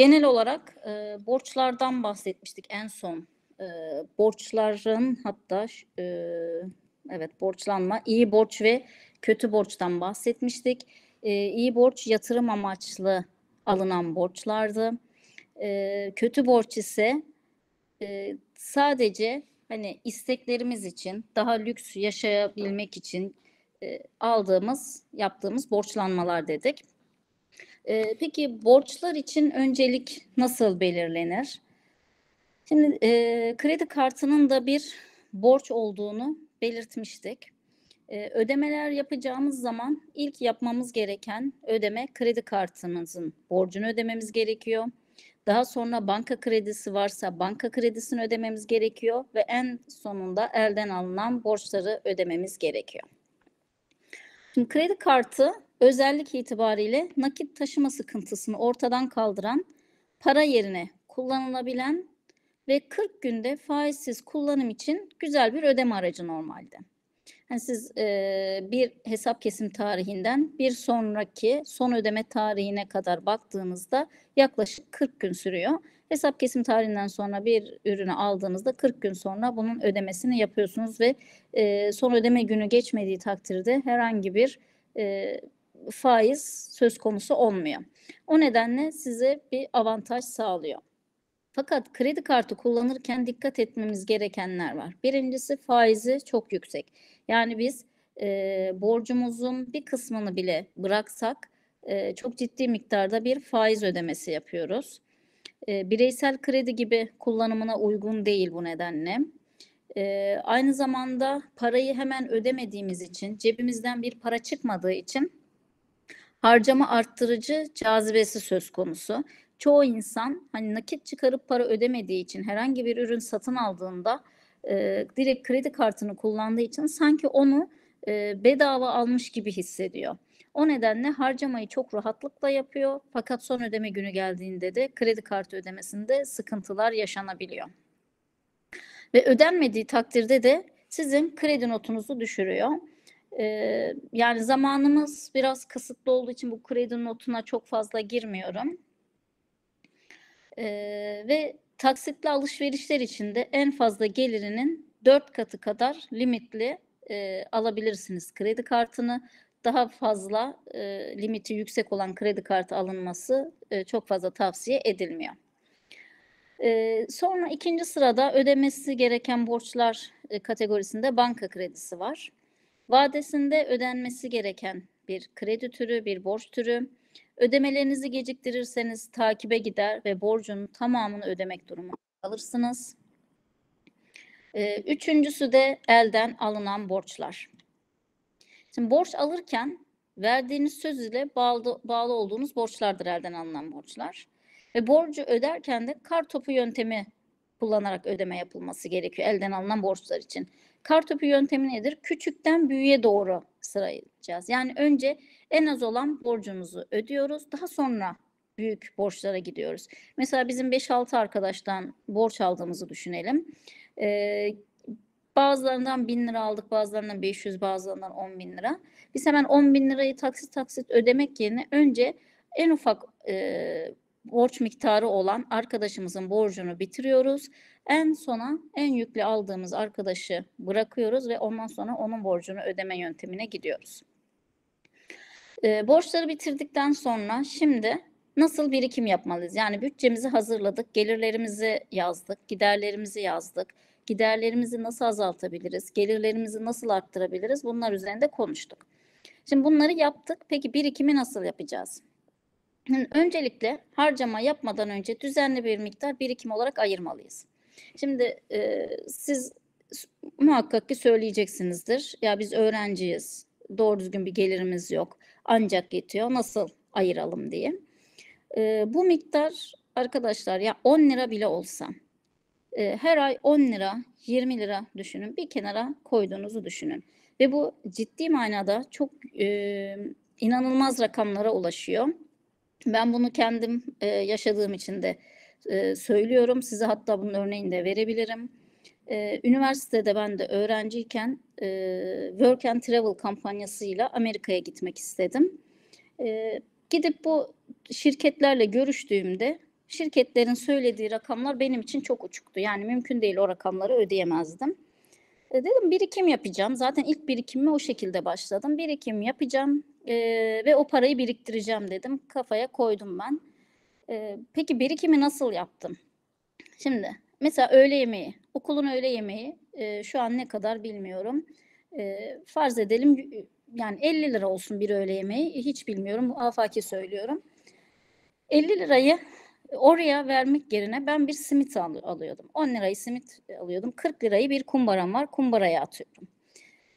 Genel olarak e, borçlardan bahsetmiştik en son. E, borçların hatta e, evet borçlanma, iyi borç ve kötü borçtan bahsetmiştik. E, iyi borç yatırım amaçlı alınan borçlardı. E, kötü borç ise e, sadece hani isteklerimiz için, daha lüks yaşayabilmek için e, aldığımız, yaptığımız borçlanmalar dedik. Ee, peki borçlar için öncelik nasıl belirlenir? Şimdi e, kredi kartının da bir borç olduğunu belirtmiştik. E, ödemeler yapacağımız zaman ilk yapmamız gereken ödeme kredi kartımızın borcunu ödememiz gerekiyor. Daha sonra banka kredisi varsa banka kredisini ödememiz gerekiyor ve en sonunda elden alınan borçları ödememiz gerekiyor. Şimdi kredi kartı özellik itibariyle nakit taşıma sıkıntısını ortadan kaldıran, para yerine kullanılabilen ve 40 günde faizsiz kullanım için güzel bir ödeme aracı normalde. Yani siz e, bir hesap kesim tarihinden bir sonraki son ödeme tarihine kadar baktığınızda yaklaşık 40 gün sürüyor. Hesap kesim tarihinden sonra bir ürünü aldığınızda 40 gün sonra bunun ödemesini yapıyorsunuz ve e, son ödeme günü geçmediği takdirde herhangi bir e, faiz söz konusu olmuyor. O nedenle size bir avantaj sağlıyor. Fakat kredi kartı kullanırken dikkat etmemiz gerekenler var. Birincisi faizi çok yüksek. Yani biz e, borcumuzun bir kısmını bile bıraksak e, çok ciddi miktarda bir faiz ödemesi yapıyoruz. E, bireysel kredi gibi kullanımına uygun değil bu nedenle. E, aynı zamanda parayı hemen ödemediğimiz için, cebimizden bir para çıkmadığı için harcama arttırıcı cazibesi söz konusu. Çoğu insan hani nakit çıkarıp para ödemediği için herhangi bir ürün satın aldığında e, direkt kredi kartını kullandığı için sanki onu e, bedava almış gibi hissediyor. O nedenle harcamayı çok rahatlıkla yapıyor fakat son ödeme günü geldiğinde de kredi kartı ödemesinde sıkıntılar yaşanabiliyor. Ve ödenmediği takdirde de sizin kredi notunuzu düşürüyor yani zamanımız biraz kısıtlı olduğu için bu kredi notuna çok fazla girmiyorum. Ee, ve taksitli alışverişler içinde en fazla gelirinin dört katı kadar limitli e, alabilirsiniz kredi kartını. Daha fazla e, limiti yüksek olan kredi kartı alınması e, çok fazla tavsiye edilmiyor. E, sonra ikinci sırada ödemesi gereken borçlar e, kategorisinde banka kredisi var. Vadesinde ödenmesi gereken bir kredi türü, bir borç türü. Ödemelerinizi geciktirirseniz takibe gider ve borcun tamamını ödemek durumunda kalırsınız. Ee, üçüncüsü de elden alınan borçlar. Şimdi borç alırken verdiğiniz söz ile bağlı, bağlı olduğunuz borçlardır elden alınan borçlar. Ve borcu öderken de kar topu yöntemi kullanarak ödeme yapılması gerekiyor elden alınan borçlar için. Kartopu yöntemi nedir? Küçükten büyüğe doğru sıralayacağız Yani önce en az olan borcumuzu ödüyoruz. Daha sonra büyük borçlara gidiyoruz. Mesela bizim 5-6 arkadaştan borç aldığımızı düşünelim. Ee, bazılarından 1000 lira aldık, bazılarından 500, bazılarından 10 bin lira. Biz hemen 10 bin lirayı taksit taksit ödemek yerine önce en ufak e, borç miktarı olan arkadaşımızın borcunu bitiriyoruz. En sona en yüklü aldığımız arkadaşı bırakıyoruz ve ondan sonra onun borcunu ödeme yöntemine gidiyoruz. E, borçları bitirdikten sonra şimdi nasıl birikim yapmalıyız? Yani bütçemizi hazırladık, gelirlerimizi yazdık, giderlerimizi yazdık. Giderlerimizi nasıl azaltabiliriz? Gelirlerimizi nasıl arttırabiliriz? Bunlar üzerinde konuştuk. Şimdi bunları yaptık. Peki birikimi nasıl yapacağız? Yani öncelikle harcama yapmadan önce düzenli bir miktar birikim olarak ayırmalıyız. Şimdi e, siz muhakkak ki söyleyeceksinizdir. Ya biz öğrenciyiz, doğru düzgün bir gelirimiz yok, ancak yetiyor, nasıl ayıralım diye. E, bu miktar arkadaşlar ya 10 lira bile olsa, e, her ay 10 lira, 20 lira düşünün, bir kenara koyduğunuzu düşünün. Ve bu ciddi manada çok e, inanılmaz rakamlara ulaşıyor ben bunu kendim e, yaşadığım için de e, söylüyorum. Size hatta bunun örneğini de verebilirim. E, üniversitede ben de öğrenciyken e, Work and Travel kampanyasıyla Amerika'ya gitmek istedim. E, gidip bu şirketlerle görüştüğümde şirketlerin söylediği rakamlar benim için çok uçuktu. Yani mümkün değil o rakamları ödeyemezdim. E, dedim birikim yapacağım. Zaten ilk birikimimi o şekilde başladım. Birikim yapacağım e, ve o parayı biriktireceğim dedim. Kafaya koydum ben. E, peki birikimi nasıl yaptım? Şimdi mesela öğle yemeği, okulun öğle yemeği e, şu an ne kadar bilmiyorum. E, farz edelim yani 50 lira olsun bir öğle yemeği e, hiç bilmiyorum afaki söylüyorum. 50 lirayı oraya vermek yerine ben bir simit alıyordum. 10 lirayı simit alıyordum. 40 lirayı bir kumbaram var kumbaraya atıyorum.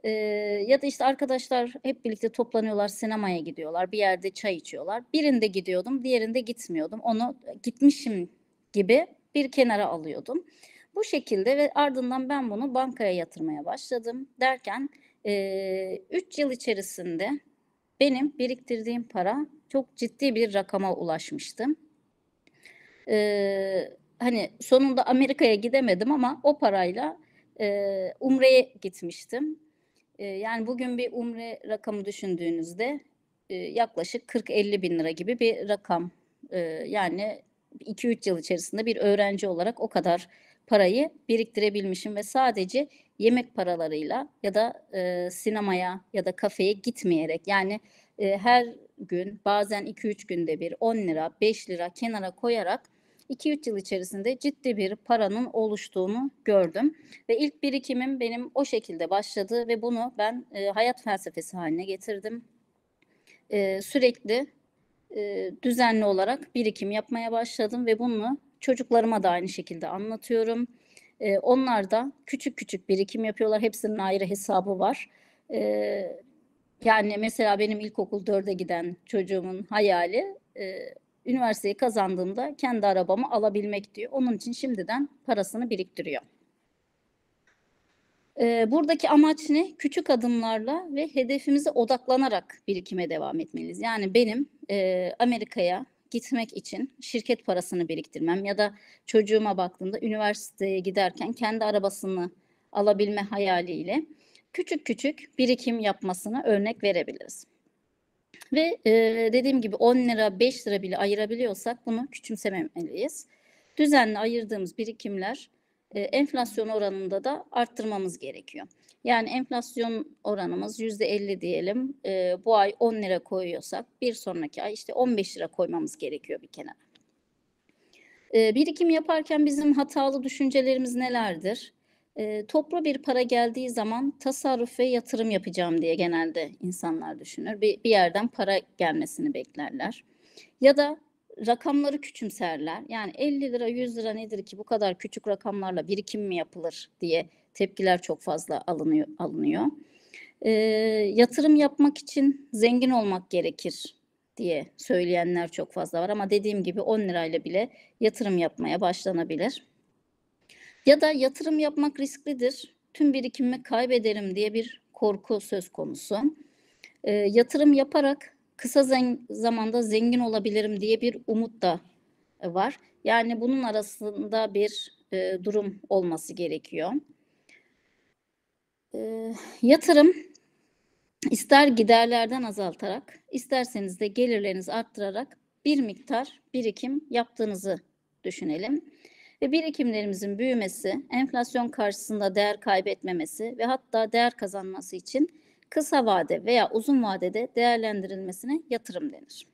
E, ya da işte arkadaşlar hep birlikte toplanıyorlar, sinemaya gidiyorlar, bir yerde çay içiyorlar. Birinde gidiyordum, diğerinde gitmiyordum. Onu gitmişim gibi bir kenara alıyordum. Bu şekilde ve ardından ben bunu bankaya yatırmaya başladım derken 3 e, üç yıl içerisinde benim biriktirdiğim para çok ciddi bir rakama ulaşmıştı. E, hani sonunda Amerika'ya gidemedim ama o parayla e, Umre'ye gitmiştim. Ee, yani bugün bir umre rakamı düşündüğünüzde e, yaklaşık 40-50 bin lira gibi bir rakam. Ee, yani 2-3 yıl içerisinde bir öğrenci olarak o kadar parayı biriktirebilmişim ve sadece yemek paralarıyla ya da e, sinemaya ya da kafeye gitmeyerek yani e, her gün bazen 2-3 günde bir 10 lira 5 lira kenara koyarak 2-3 yıl içerisinde ciddi bir paranın oluştuğunu gördüm. Ve ilk birikimim benim o şekilde başladı ve bunu ben e, hayat felsefesi haline getirdim. E, sürekli e, düzenli olarak birikim yapmaya başladım ve bunu çocuklarıma da aynı şekilde anlatıyorum. E, onlar da küçük küçük birikim yapıyorlar. Hepsinin ayrı hesabı var. E, yani mesela benim ilkokul 4'e giden çocuğumun hayali e, üniversiteyi kazandığımda kendi arabamı alabilmek diyor. Onun için şimdiden parasını biriktiriyor. E, buradaki amaç ne? Küçük adımlarla ve hedefimize odaklanarak birikime devam etmeliyiz. Yani benim e, Amerika'ya gitmek için şirket parasını biriktirmem ya da çocuğuma baktığımda üniversiteye giderken kendi arabasını alabilme hayaliyle küçük küçük birikim yapmasını örnek verebiliriz. Ve e, dediğim gibi 10 lira 5 lira bile ayırabiliyorsak bunu küçümsememeliyiz. Düzenli ayırdığımız birikimler e, enflasyon oranında da arttırmamız gerekiyor. Yani enflasyon oranımız yüzde 50 diyelim. E, bu ay 10 lira koyuyorsak bir sonraki ay işte 15 lira koymamız gerekiyor bir kenara. E, birikim yaparken bizim hatalı düşüncelerimiz nelerdir? e, toplu bir para geldiği zaman tasarruf ve yatırım yapacağım diye genelde insanlar düşünür. Bir, bir yerden para gelmesini beklerler. Ya da rakamları küçümserler. Yani 50 lira 100 lira nedir ki bu kadar küçük rakamlarla birikim mi yapılır diye tepkiler çok fazla alınıyor. alınıyor. E, yatırım yapmak için zengin olmak gerekir diye söyleyenler çok fazla var ama dediğim gibi 10 lirayla bile yatırım yapmaya başlanabilir. Ya da yatırım yapmak risklidir, tüm birikimimi kaybederim diye bir korku söz konusu. E, yatırım yaparak kısa zen zamanda zengin olabilirim diye bir umut da e, var. Yani bunun arasında bir e, durum olması gerekiyor. E, yatırım ister giderlerden azaltarak, isterseniz de gelirlerinizi arttırarak bir miktar birikim yaptığınızı düşünelim ve birikimlerimizin büyümesi, enflasyon karşısında değer kaybetmemesi ve hatta değer kazanması için kısa vade veya uzun vadede değerlendirilmesine yatırım denir.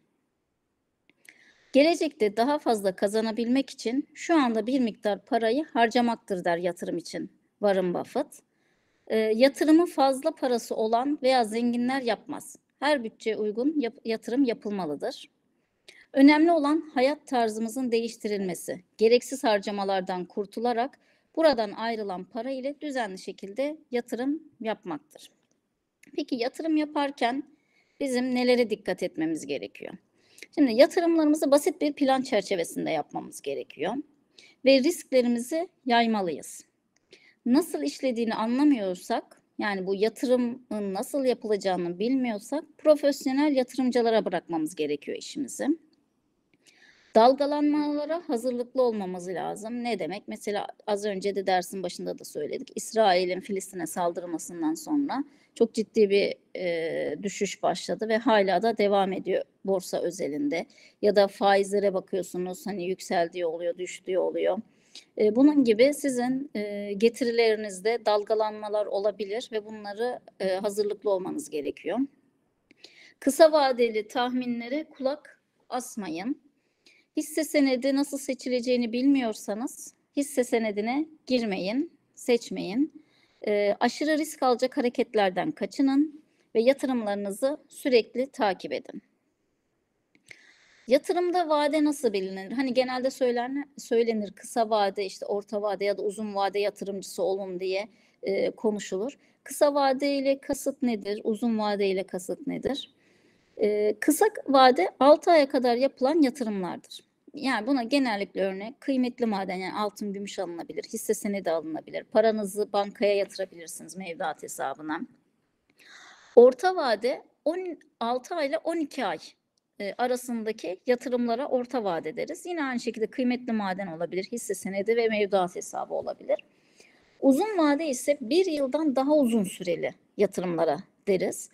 Gelecekte daha fazla kazanabilmek için şu anda bir miktar parayı harcamaktır der yatırım için Warren Buffett. E, yatırımı fazla parası olan veya zenginler yapmaz. Her bütçeye uygun yap- yatırım yapılmalıdır. Önemli olan hayat tarzımızın değiştirilmesi, gereksiz harcamalardan kurtularak buradan ayrılan para ile düzenli şekilde yatırım yapmaktır. Peki yatırım yaparken bizim nelere dikkat etmemiz gerekiyor? Şimdi yatırımlarımızı basit bir plan çerçevesinde yapmamız gerekiyor ve risklerimizi yaymalıyız. Nasıl işlediğini anlamıyorsak, yani bu yatırımın nasıl yapılacağını bilmiyorsak profesyonel yatırımcılara bırakmamız gerekiyor işimizi dalgalanmalara hazırlıklı olmamız lazım. Ne demek? Mesela az önce de dersin başında da söyledik. İsrail'in Filistin'e saldırmasından sonra çok ciddi bir e, düşüş başladı ve hala da devam ediyor borsa özelinde. Ya da faizlere bakıyorsunuz hani yükseldiği oluyor, düştüğü oluyor. E, bunun gibi sizin e, getirilerinizde dalgalanmalar olabilir ve bunları e, hazırlıklı olmanız gerekiyor. Kısa vadeli tahminlere kulak asmayın hisse senedi nasıl seçileceğini bilmiyorsanız hisse senedine girmeyin, seçmeyin. E, aşırı risk alacak hareketlerden kaçının ve yatırımlarınızı sürekli takip edin. Yatırımda vade nasıl bilinir? Hani genelde söylenir, söylenir kısa vade, işte orta vade ya da uzun vade yatırımcısı olun diye e, konuşulur. Kısa vade ile kasıt nedir? Uzun vade ile kasıt nedir? E, kısa vade 6 aya kadar yapılan yatırımlardır yani buna genellikle örnek kıymetli maden yani altın gümüş alınabilir, hisse senedi alınabilir. Paranızı bankaya yatırabilirsiniz mevduat hesabına. Orta vade 16 ay ile 12 ay e, arasındaki yatırımlara orta vade deriz. Yine aynı şekilde kıymetli maden olabilir, hisse senedi ve mevduat hesabı olabilir. Uzun vade ise bir yıldan daha uzun süreli yatırımlara deriz.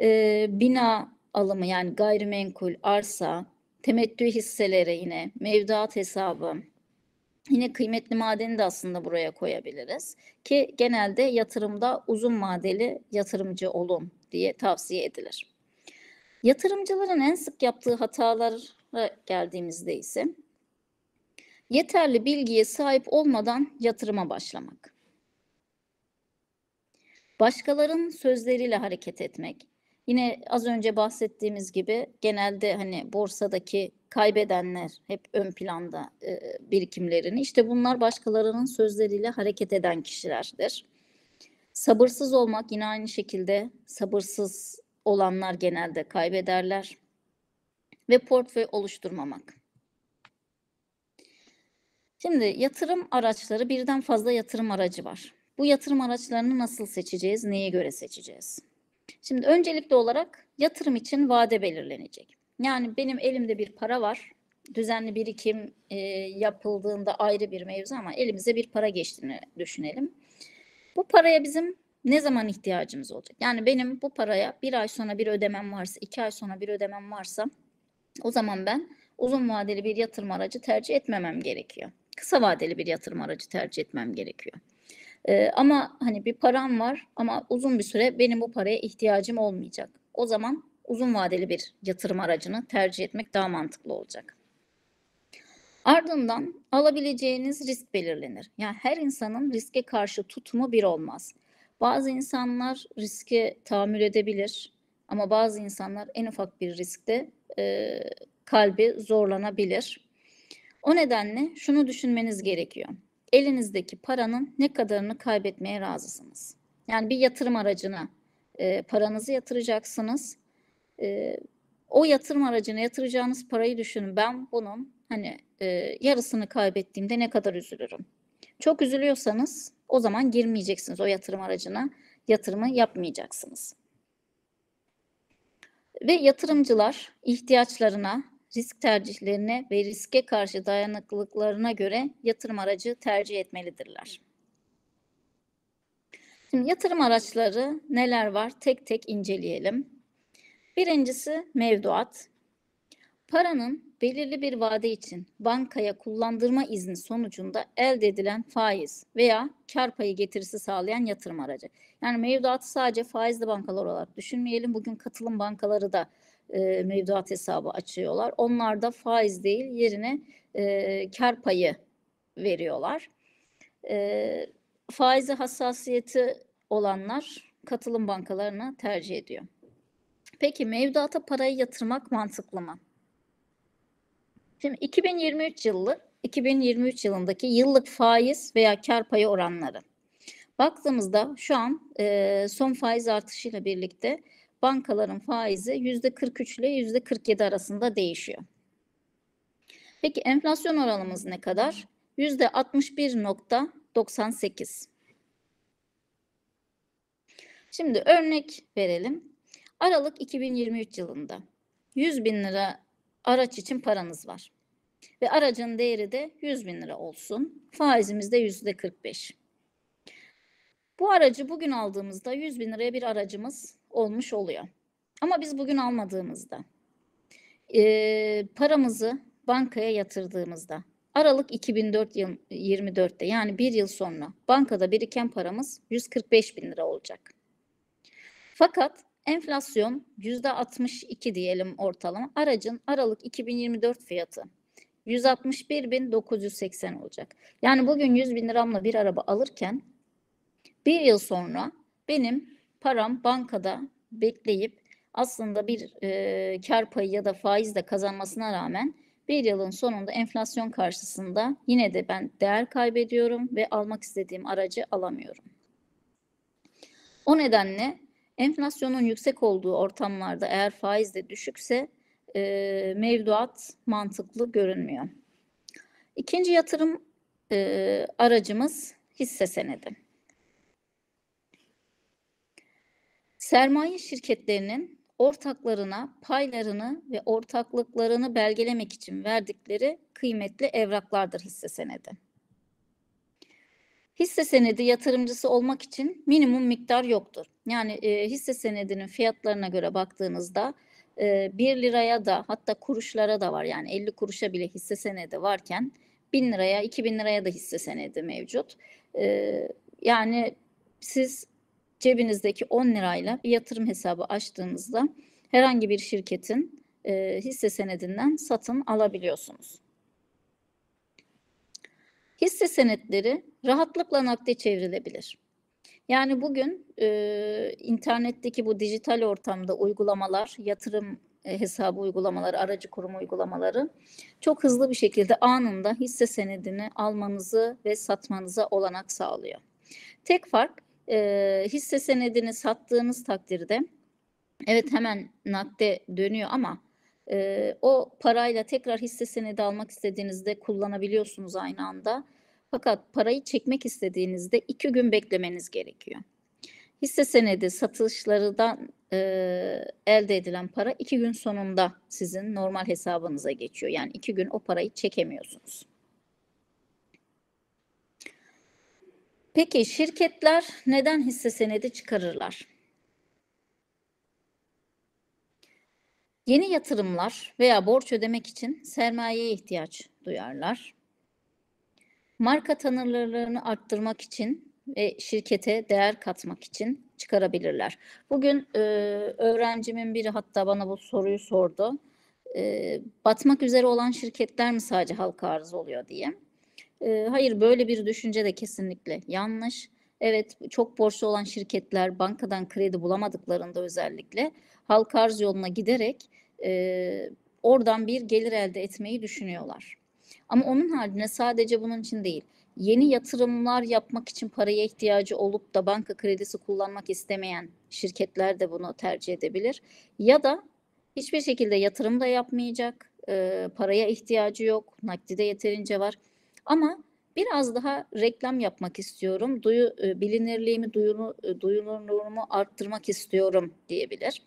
Ee, bina alımı yani gayrimenkul, arsa, Temettü hisseleri yine, mevduat hesabı. Yine kıymetli madeni de aslında buraya koyabiliriz. Ki genelde yatırımda uzun vadeli yatırımcı olun diye tavsiye edilir. Yatırımcıların en sık yaptığı hatalara geldiğimizde ise yeterli bilgiye sahip olmadan yatırıma başlamak. Başkalarının sözleriyle hareket etmek, Yine az önce bahsettiğimiz gibi genelde hani borsadaki kaybedenler hep ön planda e, birikimlerini. İşte bunlar başkalarının sözleriyle hareket eden kişilerdir. Sabırsız olmak yine aynı şekilde sabırsız olanlar genelde kaybederler. Ve portföy oluşturmamak. Şimdi yatırım araçları birden fazla yatırım aracı var. Bu yatırım araçlarını nasıl seçeceğiz, neye göre seçeceğiz? Şimdi öncelikli olarak yatırım için vade belirlenecek. Yani benim elimde bir para var. Düzenli birikim e, yapıldığında ayrı bir mevzu ama elimize bir para geçtiğini düşünelim. Bu paraya bizim ne zaman ihtiyacımız olacak? Yani benim bu paraya bir ay sonra bir ödemem varsa, iki ay sonra bir ödemem varsa o zaman ben uzun vadeli bir yatırım aracı tercih etmemem gerekiyor. Kısa vadeli bir yatırım aracı tercih etmem gerekiyor. E, ama hani bir param var ama uzun bir süre benim bu paraya ihtiyacım olmayacak. O zaman uzun vadeli bir yatırım aracını tercih etmek daha mantıklı olacak. Ardından alabileceğiniz risk belirlenir. Yani her insanın riske karşı tutumu bir olmaz. Bazı insanlar riske tahammül edebilir ama bazı insanlar en ufak bir riskte e, kalbi zorlanabilir. O nedenle şunu düşünmeniz gerekiyor elinizdeki paranın ne kadarını kaybetmeye razısınız. Yani bir yatırım aracına e, paranızı yatıracaksınız. E, o yatırım aracına yatıracağınız parayı düşünün. Ben bunun hani e, yarısını kaybettiğimde ne kadar üzülürüm. Çok üzülüyorsanız o zaman girmeyeceksiniz o yatırım aracına. Yatırımı yapmayacaksınız. Ve yatırımcılar ihtiyaçlarına risk tercihlerine ve riske karşı dayanıklılıklarına göre yatırım aracı tercih etmelidirler. Şimdi yatırım araçları neler var tek tek inceleyelim. Birincisi mevduat. Paranın belirli bir vade için bankaya kullandırma izni sonucunda elde edilen faiz veya kar payı getirisi sağlayan yatırım aracı. Yani mevduatı sadece faizli bankalar olarak düşünmeyelim. Bugün katılım bankaları da e, mevduat hesabı açıyorlar. Onlar da faiz değil yerine e, kar payı veriyorlar. E, faizi hassasiyeti olanlar katılım bankalarını tercih ediyor. Peki mevduata parayı yatırmak mantıklı mı? Şimdi 2023 yılı 2023 yılındaki yıllık faiz veya kar payı oranları. Baktığımızda şu an e, son faiz artışıyla birlikte birlikte bankaların faizi yüzde %43 ile yüzde %47 arasında değişiyor. Peki enflasyon oranımız ne kadar? Yüzde %61.98. Şimdi örnek verelim. Aralık 2023 yılında 100 bin lira araç için paranız var. Ve aracın değeri de 100 bin lira olsun. Faizimiz de yüzde 45. Bu aracı bugün aldığımızda 100 bin liraya bir aracımız olmuş oluyor. Ama biz bugün almadığımızda, e, paramızı bankaya yatırdığımızda, Aralık 2024'te yani bir yıl sonra bankada biriken paramız 145 bin lira olacak. Fakat enflasyon %62 diyelim ortalama aracın Aralık 2024 fiyatı 161.980 olacak. Yani bugün 100 bin liramla bir araba alırken bir yıl sonra benim param bankada bekleyip aslında bir e, kar payı ya da faiz de kazanmasına rağmen bir yılın sonunda enflasyon karşısında yine de ben değer kaybediyorum ve almak istediğim aracı alamıyorum. O nedenle enflasyonun yüksek olduğu ortamlarda eğer faiz de düşükse e, mevduat mantıklı görünmüyor. İkinci yatırım e, aracımız hisse senedi. Sermaye şirketlerinin ortaklarına paylarını ve ortaklıklarını belgelemek için verdikleri kıymetli evraklardır hisse senedi. Hisse senedi yatırımcısı olmak için minimum miktar yoktur. Yani e, hisse senedinin fiyatlarına göre baktığınızda e, 1 liraya da hatta kuruşlara da var yani 50 kuruşa bile hisse senedi varken 1000 liraya 2000 liraya da hisse senedi mevcut. E, yani siz cebinizdeki 10 lirayla bir yatırım hesabı açtığınızda herhangi bir şirketin e, hisse senedinden satın alabiliyorsunuz. Hisse senetleri rahatlıkla nakde çevrilebilir. Yani bugün e, internetteki bu dijital ortamda uygulamalar, yatırım e, hesabı uygulamaları, aracı kurum uygulamaları çok hızlı bir şekilde anında hisse senedini almanızı ve satmanıza olanak sağlıyor. Tek fark e, hisse senedini sattığınız takdirde evet hemen nakde dönüyor ama e, o parayla tekrar hisse senedi almak istediğinizde kullanabiliyorsunuz aynı anda. Fakat parayı çekmek istediğinizde iki gün beklemeniz gerekiyor. Hisse senedi satışlarından e, elde edilen para iki gün sonunda sizin normal hesabınıza geçiyor. Yani iki gün o parayı çekemiyorsunuz. Peki şirketler neden hisse senedi çıkarırlar? Yeni yatırımlar veya borç ödemek için sermayeye ihtiyaç duyarlar. Marka tanırlarını arttırmak için ve şirkete değer katmak için çıkarabilirler. Bugün e, öğrencimin biri hatta bana bu soruyu sordu. E, batmak üzere olan şirketler mi sadece halka arz oluyor diye. E, hayır böyle bir düşünce de kesinlikle yanlış. Evet çok borçlu olan şirketler bankadan kredi bulamadıklarında özellikle halka arz yoluna giderek e, oradan bir gelir elde etmeyi düşünüyorlar. Ama onun haline sadece bunun için değil yeni yatırımlar yapmak için paraya ihtiyacı olup da banka kredisi kullanmak istemeyen şirketler de bunu tercih edebilir. Ya da hiçbir şekilde yatırım da yapmayacak, e, paraya ihtiyacı yok, nakdi de yeterince var. Ama biraz daha reklam yapmak istiyorum. Duyu, e, bilinirliğimi, duyunu, e, duyulurluğumu arttırmak istiyorum diyebilir.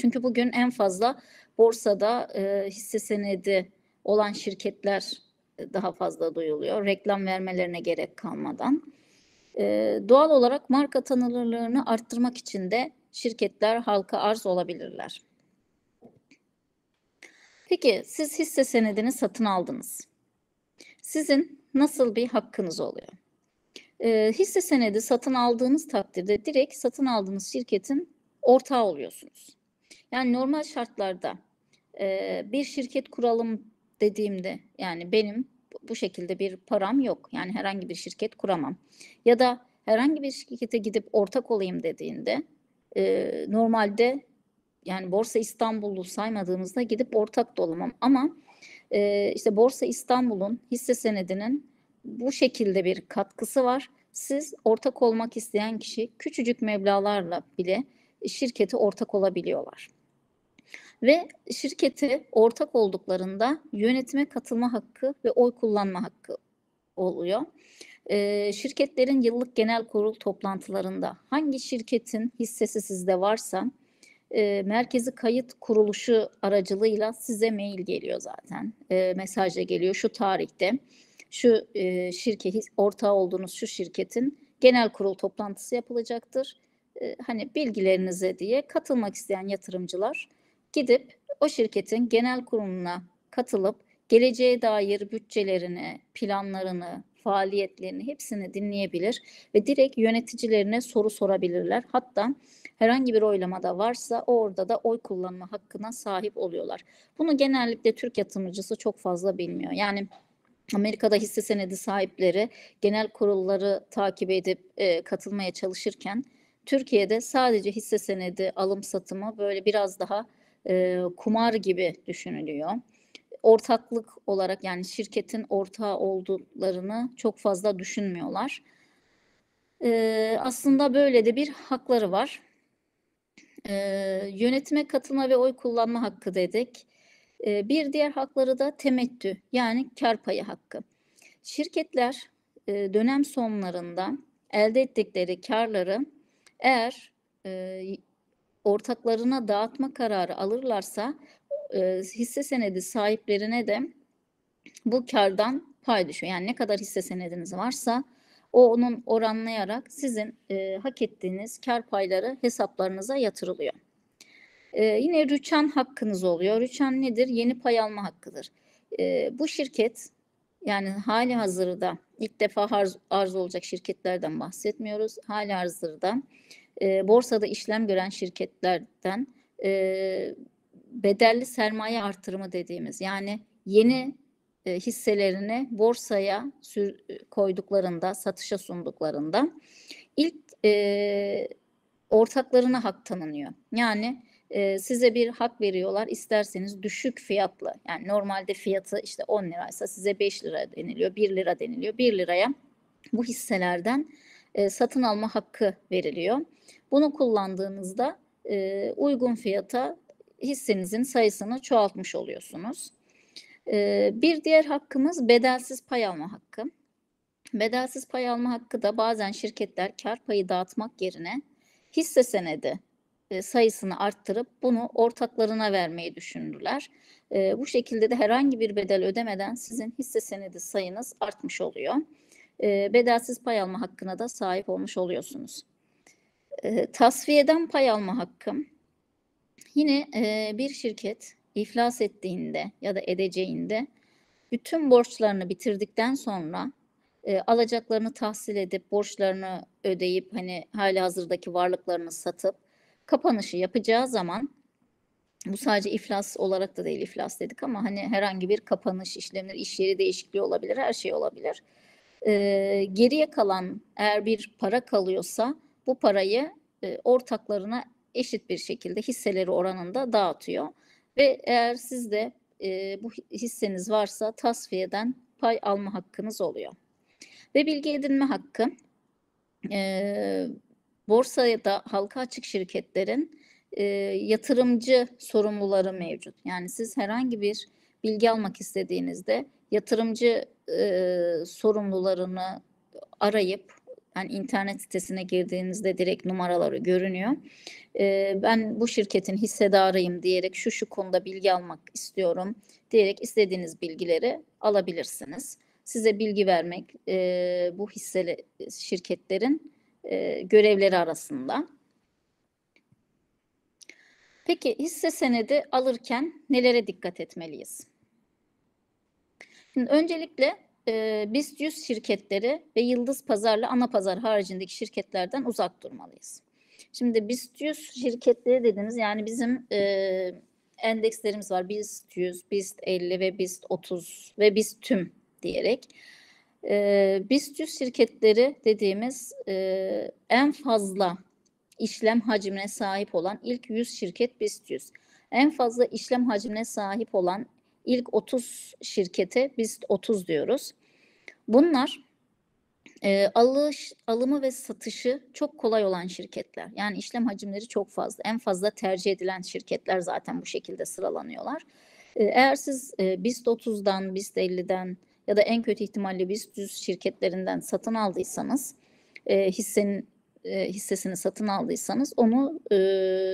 Çünkü bugün en fazla borsada e, hisse senedi olan şirketler e, daha fazla duyuluyor. Reklam vermelerine gerek kalmadan. E, doğal olarak marka tanınırlığını arttırmak için de şirketler halka arz olabilirler. Peki siz hisse senedini satın aldınız sizin nasıl bir hakkınız oluyor? E, hisse senedi satın aldığınız takdirde direkt satın aldığınız şirketin ortağı oluyorsunuz. Yani normal şartlarda e, bir şirket kuralım dediğimde yani benim bu şekilde bir param yok. Yani herhangi bir şirket kuramam. Ya da herhangi bir şirkete gidip ortak olayım dediğinde e, normalde yani Borsa İstanbul'u saymadığımızda gidip ortak da olamam. Ama e, işte Borsa İstanbul'un hisse senedinin bu şekilde bir katkısı var. Siz ortak olmak isteyen kişi küçücük meblalarla bile şirketi ortak olabiliyorlar. Ve şirketi ortak olduklarında yönetime katılma hakkı ve oy kullanma hakkı oluyor. E, şirketlerin yıllık genel kurul toplantılarında hangi şirketin hissesi sizde varsa e, merkezi kayıt kuruluşu aracılığıyla size mail geliyor zaten. E, mesajla geliyor şu tarihte. Şu e, şirket ortağı olduğunuz şu şirketin genel kurul toplantısı yapılacaktır. E, hani bilgilerinize diye katılmak isteyen yatırımcılar gidip o şirketin genel kuruluna katılıp geleceğe dair bütçelerini, planlarını, faaliyetlerini hepsini dinleyebilir ve direkt yöneticilerine soru sorabilirler. Hatta herhangi bir oylamada varsa orada da oy kullanma hakkına sahip oluyorlar. Bunu genellikle Türk yatırımcısı çok fazla bilmiyor. Yani Amerika'da hisse senedi sahipleri genel kurulları takip edip e, katılmaya çalışırken Türkiye'de sadece hisse senedi alım satımı böyle biraz daha e, kumar gibi düşünülüyor ortaklık olarak yani şirketin ortağı olduklarını çok fazla düşünmüyorlar. E, aslında böyle de bir hakları var. E, yönetime katılma ve oy kullanma hakkı dedik. E, bir diğer hakları da temettü yani kar payı hakkı. Şirketler e, dönem sonlarında elde ettikleri karları eğer e, ortaklarına dağıtma kararı alırlarsa e, hisse senedi sahiplerine de bu kardan pay düşüyor. Yani ne kadar hisse senediniz varsa o onun oranlayarak sizin e, hak ettiğiniz kar payları hesaplarınıza yatırılıyor. E, yine rüçhan hakkınız oluyor. Rüçhan nedir? Yeni pay alma hakkıdır. E, bu şirket yani hali hazırda ilk defa arz, arz olacak şirketlerden bahsetmiyoruz. Hali hazırda e, borsada işlem gören şirketlerden e, bedelli sermaye artırımı dediğimiz yani yeni e, hisselerini borsaya sür, e, koyduklarında, satışa sunduklarında ilk e, ortaklarına hak tanınıyor. Yani e, size bir hak veriyorlar isterseniz düşük fiyatlı yani normalde fiyatı işte 10 liraysa size 5 lira deniliyor 1 lira deniliyor 1 liraya bu hisselerden e, satın alma hakkı veriliyor. Bunu kullandığınızda e, uygun fiyata hissenizin sayısını çoğaltmış oluyorsunuz. Ee, bir diğer hakkımız bedelsiz pay alma hakkı. Bedelsiz pay alma hakkı da bazen şirketler kar payı dağıtmak yerine hisse senedi e, sayısını arttırıp bunu ortaklarına vermeyi düşündüler. E, bu şekilde de herhangi bir bedel ödemeden sizin hisse senedi sayınız artmış oluyor. E, bedelsiz pay alma hakkına da sahip olmuş oluyorsunuz. tasfiyeden pay alma hakkı. Yine e, bir şirket iflas ettiğinde ya da edeceğinde bütün borçlarını bitirdikten sonra e, alacaklarını tahsil edip borçlarını ödeyip hani hali hazırdaki varlıklarını satıp kapanışı yapacağı zaman bu sadece iflas olarak da değil iflas dedik ama hani herhangi bir kapanış işlemleri, iş yeri değişikliği olabilir, her şey olabilir. Ee, geriye kalan eğer bir para kalıyorsa bu parayı e, ortaklarına eşit bir şekilde hisseleri oranında dağıtıyor. Ve eğer sizde e, bu hisseniz varsa tasfiyeden pay alma hakkınız oluyor. Ve bilgi edinme hakkı e, borsaya da halka açık şirketlerin e, yatırımcı sorumluları mevcut. Yani siz herhangi bir bilgi almak istediğinizde yatırımcı e, sorumlularını arayıp yani internet sitesine girdiğinizde direkt numaraları görünüyor. E, ben bu şirketin hissedarıyım diyerek şu şu konuda bilgi almak istiyorum diyerek istediğiniz bilgileri alabilirsiniz. Size bilgi vermek e, bu hisseli şirketlerin e, görevleri arasında. Peki hisse senedi alırken nelere dikkat etmeliyiz? Şimdi öncelikle e, BIST 100 şirketleri ve yıldız pazarla ana pazar haricindeki şirketlerden uzak durmalıyız. Şimdi BIST 100 şirketleri dediniz yani bizim e, endekslerimiz var. BIST 100, BIST 50 ve BIST 30 ve BIST tüm diyerek. E, BIST 100 şirketleri dediğimiz e, en fazla işlem hacmine sahip olan ilk 100 şirket BIST 100. En fazla işlem hacmine sahip olan ilk 30 şirkete biz 30 diyoruz. Bunlar e, alış, alımı ve satışı çok kolay olan şirketler. Yani işlem hacimleri çok fazla. En fazla tercih edilen şirketler zaten bu şekilde sıralanıyorlar. E, eğer siz e, BIST 30'dan, BIST 50'den ya da en kötü ihtimalle BIST 100 şirketlerinden satın aldıysanız e, hissenin e, hissesini satın aldıysanız onu e,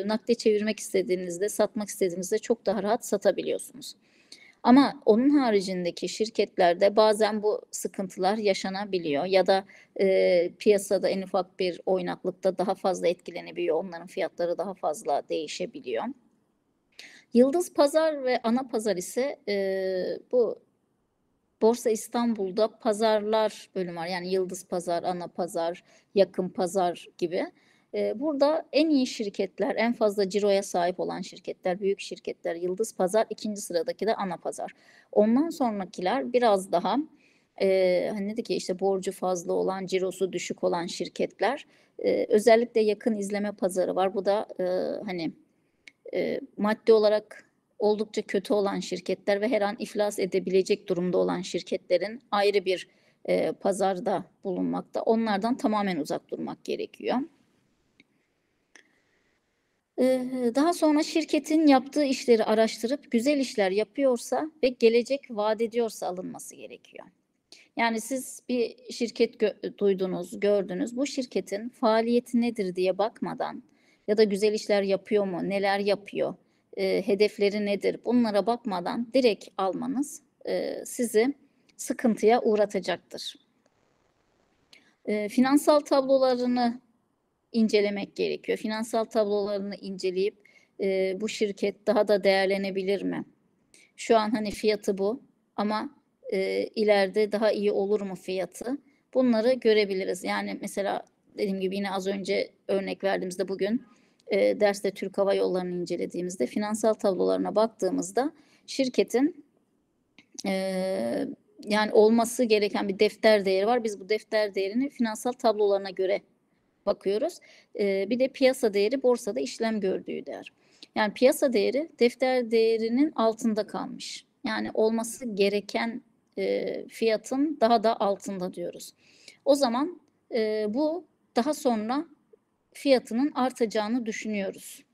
nakde çevirmek istediğinizde, satmak istediğinizde çok daha rahat satabiliyorsunuz. Ama onun haricindeki şirketlerde bazen bu sıkıntılar yaşanabiliyor ya da e, piyasada en ufak bir oynaklıkta daha fazla etkilenebiliyor. Onların fiyatları daha fazla değişebiliyor. Yıldız pazar ve ana pazar ise e, bu Borsa İstanbul'da pazarlar bölüm var. Yani Yıldız Pazar, Ana Pazar, Yakın Pazar gibi burada en iyi şirketler, en fazla ciroya sahip olan şirketler, büyük şirketler, yıldız pazar, ikinci sıradaki de ana pazar. Ondan sonrakiler biraz daha e, hani dedi ki işte borcu fazla olan, cirosu düşük olan şirketler. E, özellikle yakın izleme pazarı var. Bu da e, hani e, maddi olarak oldukça kötü olan şirketler ve her an iflas edebilecek durumda olan şirketlerin ayrı bir e, pazarda bulunmakta. Onlardan tamamen uzak durmak gerekiyor. Ee, daha sonra şirketin yaptığı işleri araştırıp güzel işler yapıyorsa ve gelecek vaat ediyorsa alınması gerekiyor. Yani siz bir şirket gö- duydunuz, gördünüz. Bu şirketin faaliyeti nedir diye bakmadan ya da güzel işler yapıyor mu, neler yapıyor, e, hedefleri nedir bunlara bakmadan direkt almanız e, sizi sıkıntıya uğratacaktır. E, finansal tablolarını incelemek gerekiyor. Finansal tablolarını inceleyip e, bu şirket daha da değerlenebilir mi? Şu an hani fiyatı bu ama e, ileride daha iyi olur mu fiyatı? Bunları görebiliriz. Yani mesela dediğim gibi yine az önce örnek verdiğimizde bugün e, derste Türk Hava Yolları'nı incelediğimizde finansal tablolarına baktığımızda şirketin e, yani olması gereken bir defter değeri var. Biz bu defter değerini finansal tablolarına göre bakıyoruz. E, bir de piyasa değeri borsada işlem gördüğü değer. Yani piyasa değeri defter değerinin altında kalmış. Yani olması gereken e, fiyatın daha da altında diyoruz. O zaman e, bu daha sonra fiyatının artacağını düşünüyoruz.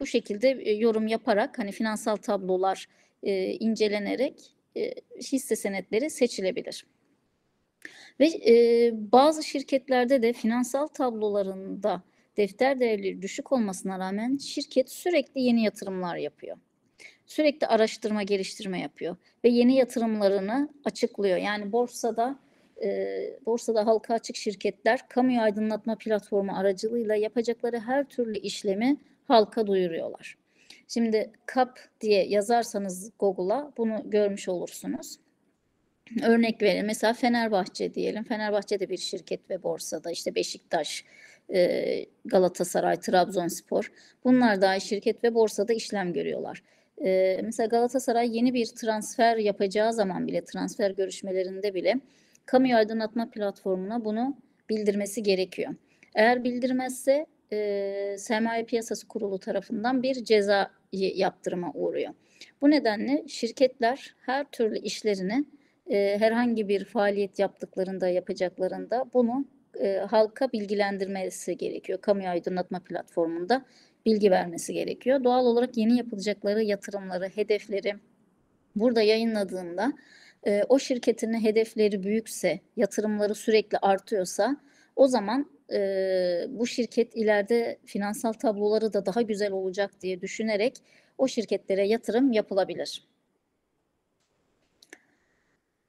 Bu şekilde e, yorum yaparak hani finansal tablolar e, incelenerek e, hisse senetleri seçilebilir. Ve e, bazı şirketlerde de finansal tablolarında defter değerleri düşük olmasına rağmen şirket sürekli yeni yatırımlar yapıyor. Sürekli araştırma geliştirme yapıyor ve yeni yatırımlarını açıklıyor. Yani borsada e, borsada halka açık şirketler kamuya aydınlatma platformu aracılığıyla yapacakları her türlü işlemi halka duyuruyorlar. Şimdi kap diye yazarsanız Google'a bunu görmüş olursunuz. Örnek verelim mesela Fenerbahçe diyelim. Fenerbahçe de bir şirket ve borsada işte Beşiktaş, e, Galatasaray, Trabzonspor. Bunlar da şirket ve borsada işlem görüyorlar. E, mesela Galatasaray yeni bir transfer yapacağı zaman bile transfer görüşmelerinde bile kamuya aydınlatma platformuna bunu bildirmesi gerekiyor. Eğer bildirmezse e, Sermaye Piyasası Kurulu tarafından bir ceza yaptırıma uğruyor. Bu nedenle şirketler her türlü işlerini e, herhangi bir faaliyet yaptıklarında, yapacaklarında bunu e, halka bilgilendirmesi gerekiyor. Kamuya aydınlatma platformunda bilgi vermesi gerekiyor. Doğal olarak yeni yapılacakları yatırımları, hedefleri burada yayınladığında e, o şirketin hedefleri büyükse, yatırımları sürekli artıyorsa o zaman e, bu şirket ileride finansal tabloları da daha güzel olacak diye düşünerek o şirketlere yatırım yapılabilir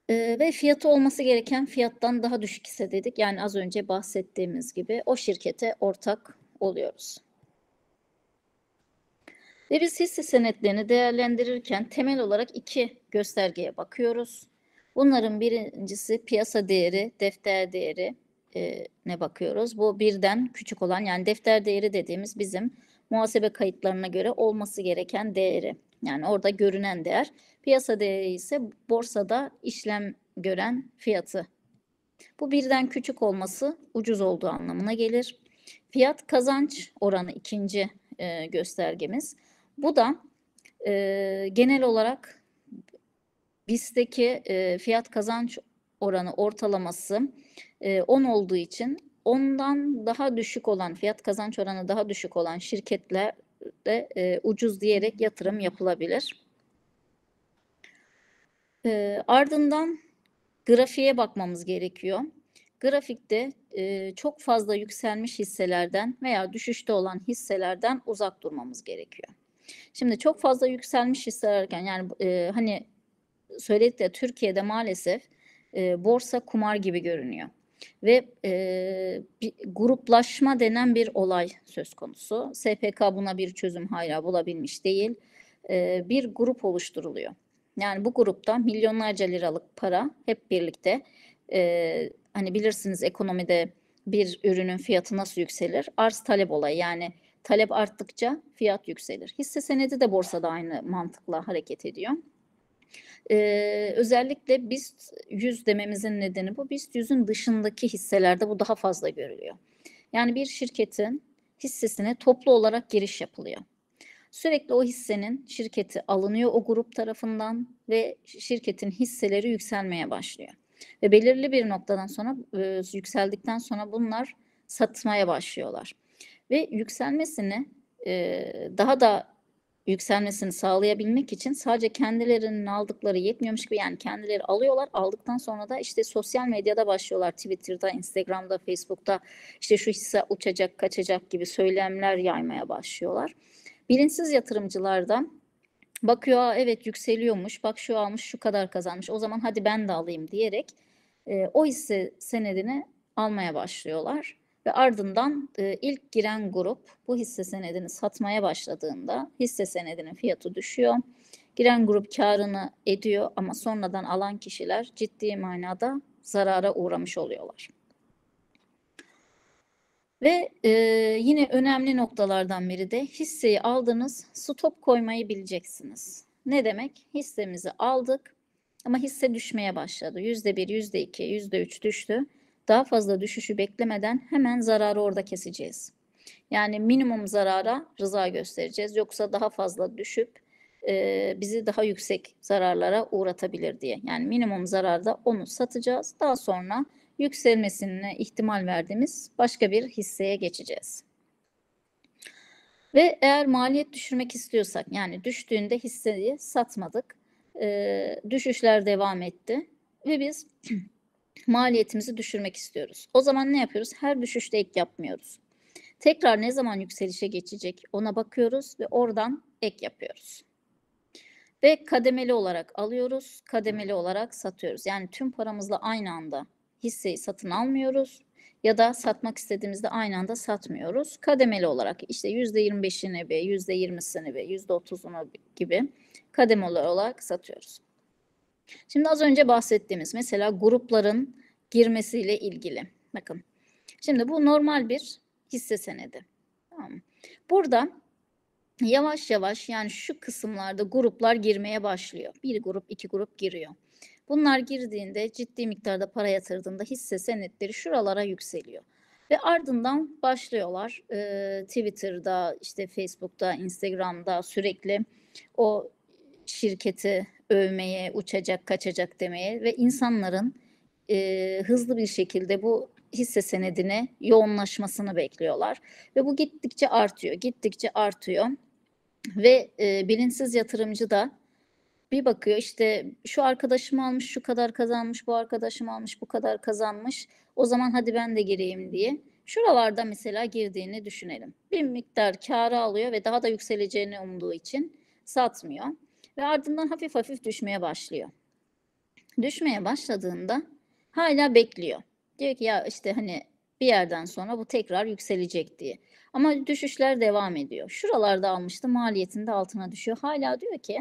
ve fiyatı olması gereken fiyattan daha düşük ise dedik. Yani az önce bahsettiğimiz gibi o şirkete ortak oluyoruz. Ve biz hisse senetlerini değerlendirirken temel olarak iki göstergeye bakıyoruz. Bunların birincisi piyasa değeri, defter değeri e, ne bakıyoruz. Bu birden küçük olan yani defter değeri dediğimiz bizim muhasebe kayıtlarına göre olması gereken değeri. Yani orada görünen değer. Piyasa değeri ise borsada işlem gören fiyatı. Bu birden küçük olması ucuz olduğu anlamına gelir. Fiyat kazanç oranı ikinci e, göstergemiz. Bu da e, genel olarak BIST'teki e, fiyat kazanç oranı ortalaması e, 10 olduğu için ondan daha düşük olan fiyat kazanç oranı daha düşük olan şirketler de e, ucuz diyerek yatırım yapılabilir. E, ardından grafiğe bakmamız gerekiyor. Grafikte e, çok fazla yükselmiş hisselerden veya düşüşte olan hisselerden uzak durmamız gerekiyor. Şimdi çok fazla yükselmiş hisselerken yani e, hani söyledik de Türkiye'de maalesef e, borsa kumar gibi görünüyor ve e, bir gruplaşma denen bir olay söz konusu. SPK buna bir çözüm hala bulabilmiş değil. E, bir grup oluşturuluyor. Yani bu grupta milyonlarca liralık para hep birlikte e, hani bilirsiniz ekonomide bir ürünün fiyatı nasıl yükselir? Arz talep olayı yani talep arttıkça fiyat yükselir. Hisse senedi de borsada aynı mantıkla hareket ediyor. Ee, özellikle BIST 100 dememizin nedeni bu. BIST 100'ün dışındaki hisselerde bu daha fazla görülüyor. Yani bir şirketin hissesine toplu olarak giriş yapılıyor. Sürekli o hissenin şirketi alınıyor o grup tarafından ve şirketin hisseleri yükselmeye başlıyor. Ve belirli bir noktadan sonra e, yükseldikten sonra bunlar satmaya başlıyorlar. Ve yükselmesini e, daha da yükselmesini sağlayabilmek için sadece kendilerinin aldıkları yetmiyormuş gibi yani kendileri alıyorlar aldıktan sonra da işte sosyal medyada başlıyorlar Twitter'da Instagram'da Facebook'ta işte şu hisse uçacak kaçacak gibi söylemler yaymaya başlıyorlar. Bilinçsiz yatırımcılarda bakıyor evet yükseliyormuş bak şu almış şu kadar kazanmış o zaman hadi ben de alayım diyerek e, o hisse senedini almaya başlıyorlar ve ardından e, ilk giren grup bu hisse senedini satmaya başladığında hisse senedinin fiyatı düşüyor. Giren grup karını ediyor ama sonradan alan kişiler ciddi manada zarara uğramış oluyorlar. Ve e, yine önemli noktalardan biri de hisseyi aldınız, stop koymayı bileceksiniz. Ne demek? Hissemizi aldık ama hisse düşmeye başladı. yüzde yüzde bir iki yüzde üç düştü daha fazla düşüşü beklemeden hemen zararı orada keseceğiz. Yani minimum zarara rıza göstereceğiz. Yoksa daha fazla düşüp e, bizi daha yüksek zararlara uğratabilir diye. Yani minimum zararda onu satacağız. Daha sonra yükselmesine ihtimal verdiğimiz başka bir hisseye geçeceğiz. Ve eğer maliyet düşürmek istiyorsak yani düştüğünde hisseyi satmadık. E, düşüşler devam etti ve biz maliyetimizi düşürmek istiyoruz. O zaman ne yapıyoruz? Her düşüşte ek yapmıyoruz. Tekrar ne zaman yükselişe geçecek ona bakıyoruz ve oradan ek yapıyoruz. Ve kademeli olarak alıyoruz, kademeli olarak satıyoruz. Yani tüm paramızla aynı anda hisseyi satın almıyoruz ya da satmak istediğimizde aynı anda satmıyoruz. Kademeli olarak işte %25'ini bir, %20'sini bir, %30'unu gibi kademeli olarak satıyoruz. Şimdi az önce bahsettiğimiz mesela grupların girmesiyle ilgili. Bakın. Şimdi bu normal bir hisse senedi. Tamam Burada yavaş yavaş yani şu kısımlarda gruplar girmeye başlıyor. Bir grup, iki grup giriyor. Bunlar girdiğinde ciddi miktarda para yatırdığında hisse senetleri şuralara yükseliyor. Ve ardından başlıyorlar e, Twitter'da, işte Facebook'ta, Instagram'da sürekli o şirketi övmeye, uçacak, kaçacak demeye ve insanların e, hızlı bir şekilde bu hisse senedine yoğunlaşmasını bekliyorlar. Ve bu gittikçe artıyor, gittikçe artıyor. Ve e, bilinçsiz yatırımcı da bir bakıyor işte şu arkadaşım almış şu kadar kazanmış, bu arkadaşım almış bu kadar kazanmış. O zaman hadi ben de gireyim diye. Şuralarda mesela girdiğini düşünelim. Bir miktar karı alıyor ve daha da yükseleceğini umduğu için satmıyor ve ardından hafif hafif düşmeye başlıyor. Düşmeye başladığında hala bekliyor. Diyor ki ya işte hani bir yerden sonra bu tekrar yükselecek diye. Ama düşüşler devam ediyor. Şuralarda almıştı maliyetinde altına düşüyor. Hala diyor ki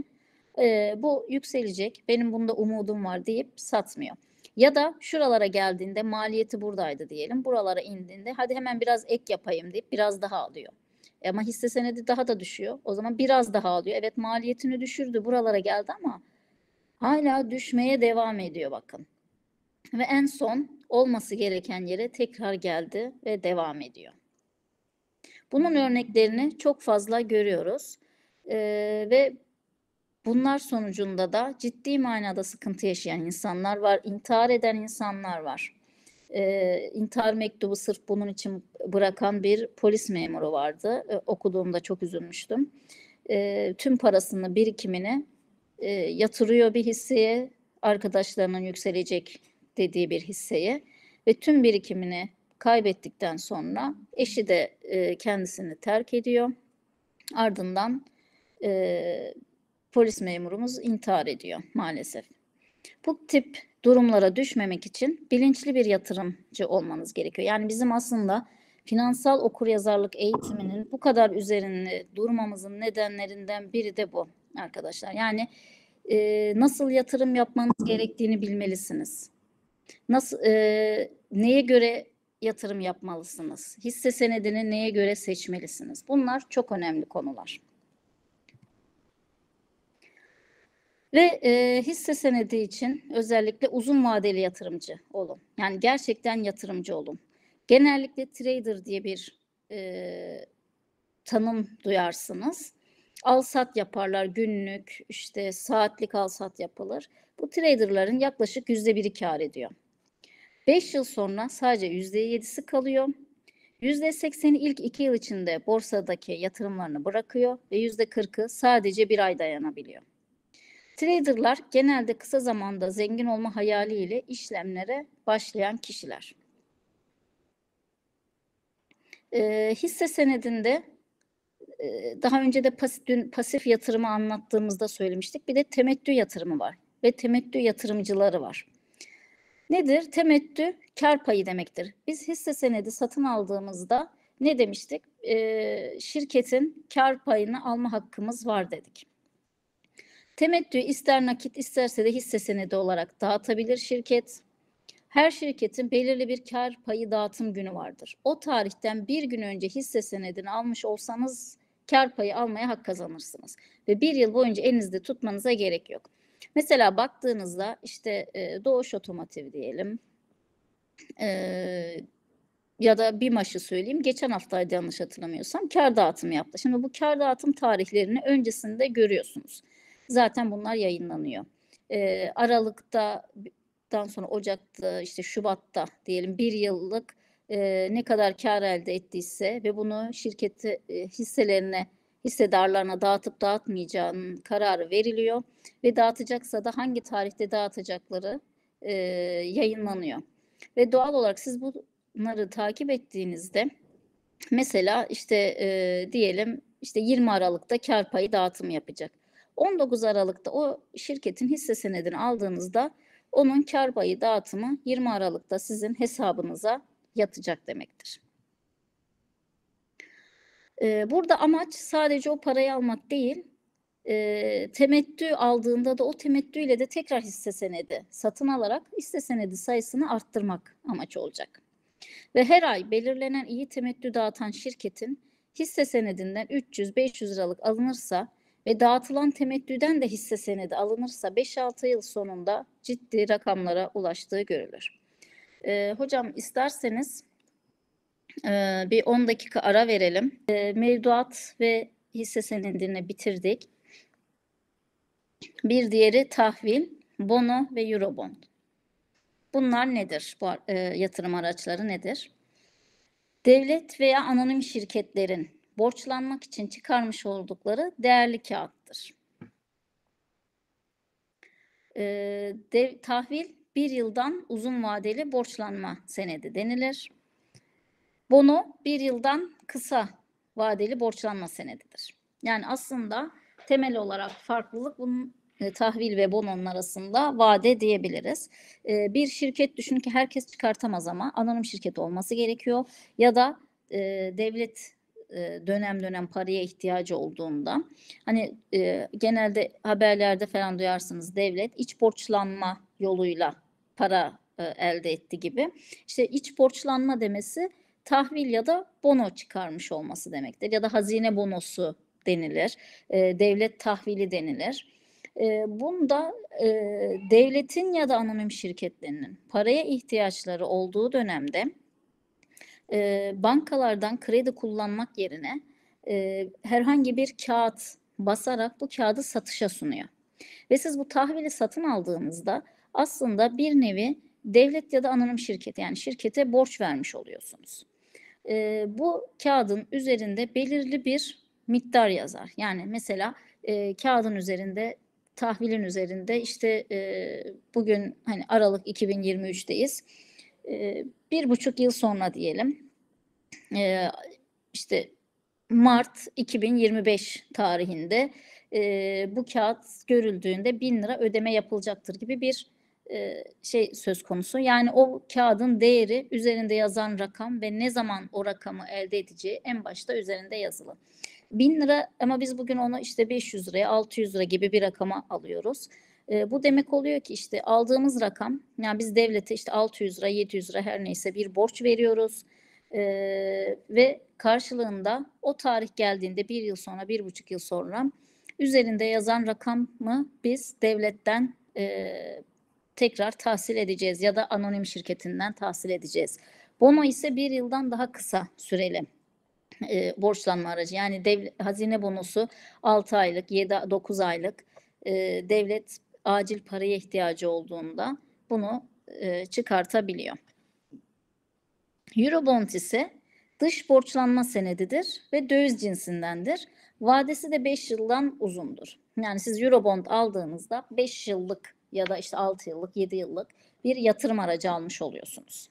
e, bu yükselecek benim bunda umudum var deyip satmıyor. Ya da şuralara geldiğinde maliyeti buradaydı diyelim. Buralara indiğinde hadi hemen biraz ek yapayım deyip biraz daha alıyor. E, ama hisse senedi daha da düşüyor. O zaman biraz daha alıyor. Evet maliyetini düşürdü buralara geldi ama hala düşmeye devam ediyor bakın. Ve en son olması gereken yere tekrar geldi ve devam ediyor. Bunun örneklerini çok fazla görüyoruz. Ee, ve bunlar sonucunda da ciddi manada sıkıntı yaşayan insanlar var, intihar eden insanlar var e, intihar mektubu sırf bunun için bırakan bir polis memuru vardı. E, okuduğumda çok üzülmüştüm. E, tüm parasını, birikimini e, yatırıyor bir hisseye, arkadaşlarının yükselecek dediği bir hisseye ve tüm birikimini kaybettikten sonra eşi de e, kendisini terk ediyor. Ardından e, polis memurumuz intihar ediyor maalesef. Bu tip durumlara düşmemek için bilinçli bir yatırımcı olmanız gerekiyor. Yani bizim aslında finansal okuryazarlık eğitiminin bu kadar üzerinde durmamızın nedenlerinden biri de bu arkadaşlar. Yani e, nasıl yatırım yapmanız gerektiğini bilmelisiniz. Nasıl e, neye göre yatırım yapmalısınız? Hisse senedini neye göre seçmelisiniz? Bunlar çok önemli konular. Ve e, hisse senedi için özellikle uzun vadeli yatırımcı olun. Yani gerçekten yatırımcı olun. Genellikle trader diye bir e, tanım duyarsınız. Alsat yaparlar günlük, işte saatlik alsat yapılır. Bu traderların yaklaşık yüzde biri kar ediyor. Beş yıl sonra sadece yüzde yedisi kalıyor. Yüzde sekseni ilk iki yıl içinde borsadaki yatırımlarını bırakıyor ve yüzde kırkı sadece bir ay dayanabiliyor. Traderlar genelde kısa zamanda zengin olma hayaliyle işlemlere başlayan kişiler. E, hisse senedinde e, daha önce de pasif, dün pasif yatırımı anlattığımızda söylemiştik. Bir de temettü yatırımı var ve temettü yatırımcıları var. Nedir? Temettü kar payı demektir. Biz hisse senedi satın aldığımızda ne demiştik? E, şirketin kar payını alma hakkımız var dedik. Temettü ister nakit isterse de hisse senedi olarak dağıtabilir şirket. Her şirketin belirli bir kar payı dağıtım günü vardır. O tarihten bir gün önce hisse senedini almış olsanız kar payı almaya hak kazanırsınız. Ve bir yıl boyunca elinizde tutmanıza gerek yok. Mesela baktığınızda işte e, Doğuş Otomotiv diyelim e, ya da bir maşı söyleyeyim. Geçen haftaydı yanlış hatırlamıyorsam kar dağıtımı yaptı. Şimdi bu kar dağıtım tarihlerini öncesinde görüyorsunuz. Zaten bunlar yayınlanıyor. E, Aralık'ta dan sonra Ocak'ta işte Şubat'ta diyelim bir yıllık e, ne kadar kar elde ettiyse ve bunu şirketi e, hisselerine hissedarlarına dağıtıp dağıtmayacağının kararı veriliyor ve dağıtacaksa da hangi tarihte dağıtacakları e, yayınlanıyor. Ve doğal olarak siz bunları takip ettiğinizde mesela işte e, diyelim işte 20 Aralık'ta kar payı dağıtımı yapacak. 19 Aralık'ta o şirketin hisse senedini aldığınızda onun kar payı dağıtımı 20 Aralık'ta sizin hesabınıza yatacak demektir. Ee, burada amaç sadece o parayı almak değil, e, temettü aldığında da o temettüyle de tekrar hisse senedi satın alarak hisse senedi sayısını arttırmak amaç olacak. Ve her ay belirlenen iyi temettü dağıtan şirketin hisse senedinden 300-500 liralık alınırsa ve dağıtılan temettüden de hisse senedi alınırsa 5-6 yıl sonunda ciddi rakamlara ulaştığı görülür. E, hocam isterseniz e, bir 10 dakika ara verelim. E, mevduat ve hisse senedini bitirdik. Bir diğeri tahvil, bono ve eurobond. Bunlar nedir? Bu e, yatırım araçları nedir? Devlet veya anonim şirketlerin borçlanmak için çıkarmış oldukları değerli kağıttır. E, ee, dev, tahvil bir yıldan uzun vadeli borçlanma senedi denilir. Bono bir yıldan kısa vadeli borçlanma senedidir. Yani aslında temel olarak farklılık bunun e, tahvil ve bonon arasında vade diyebiliriz. E, bir şirket düşünün ki herkes çıkartamaz ama anonim şirket olması gerekiyor ya da e, devlet e, dönem dönem paraya ihtiyacı olduğunda hani e, genelde haberlerde falan duyarsınız devlet iç borçlanma yoluyla para e, elde etti gibi. İşte iç borçlanma demesi tahvil ya da bono çıkarmış olması demektir ya da hazine bonosu denilir. devlet tahvili denilir. bunda e, devletin ya da anonim şirketlerinin paraya ihtiyaçları olduğu dönemde e, bankalardan kredi kullanmak yerine e, herhangi bir kağıt basarak bu kağıdı satışa sunuyor. Ve siz bu tahvili satın aldığınızda aslında bir nevi devlet ya da anonim şirket yani şirkete borç vermiş oluyorsunuz. E, bu kağıdın üzerinde belirli bir miktar yazar. Yani mesela e, kağıdın üzerinde tahvilin üzerinde işte e, bugün hani Aralık 2023'teyiz ee, bir buçuk yıl sonra diyelim ee, işte Mart 2025 tarihinde e, bu kağıt görüldüğünde bin lira ödeme yapılacaktır gibi bir e, şey söz konusu. Yani o kağıdın değeri üzerinde yazan rakam ve ne zaman o rakamı elde edeceği en başta üzerinde yazılı. Bin lira ama biz bugün onu işte 500 liraya 600 lira gibi bir rakama alıyoruz. E, bu demek oluyor ki işte aldığımız rakam, yani biz devlete işte 600 lira, 700 lira her neyse bir borç veriyoruz. E, ve karşılığında o tarih geldiğinde bir yıl sonra, bir buçuk yıl sonra üzerinde yazan rakam mı biz devletten e, tekrar tahsil edeceğiz ya da anonim şirketinden tahsil edeceğiz. Bono ise bir yıldan daha kısa süreli e, borçlanma aracı. Yani devlet hazine bonosu 6 aylık, 7-9 aylık e, devlet acil paraya ihtiyacı olduğunda bunu e, çıkartabiliyor. Eurobond ise dış borçlanma senedidir ve döviz cinsindendir. Vadesi de 5 yıldan uzundur. Yani siz Eurobond aldığınızda 5 yıllık ya da işte 6 yıllık, 7 yıllık bir yatırım aracı almış oluyorsunuz.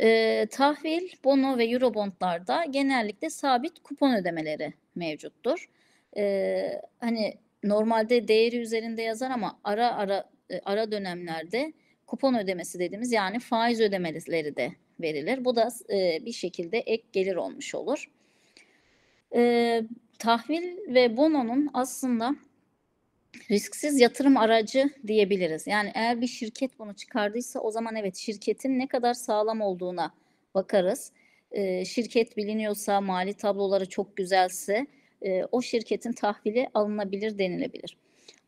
Ee, tahvil, bono ve eurobondlarda genellikle sabit kupon ödemeleri mevcuttur. Ee, hani normalde değeri üzerinde yazar ama ara ara e, ara dönemlerde kupon ödemesi dediğimiz yani faiz ödemeleri de verilir. Bu da e, bir şekilde ek gelir olmuş olur. E, tahvil ve bononun aslında risksiz yatırım aracı diyebiliriz. Yani eğer bir şirket bunu çıkardıysa o zaman evet şirketin ne kadar sağlam olduğuna bakarız. E, şirket biliniyorsa, mali tabloları çok güzelse e, o şirketin tahvili alınabilir denilebilir.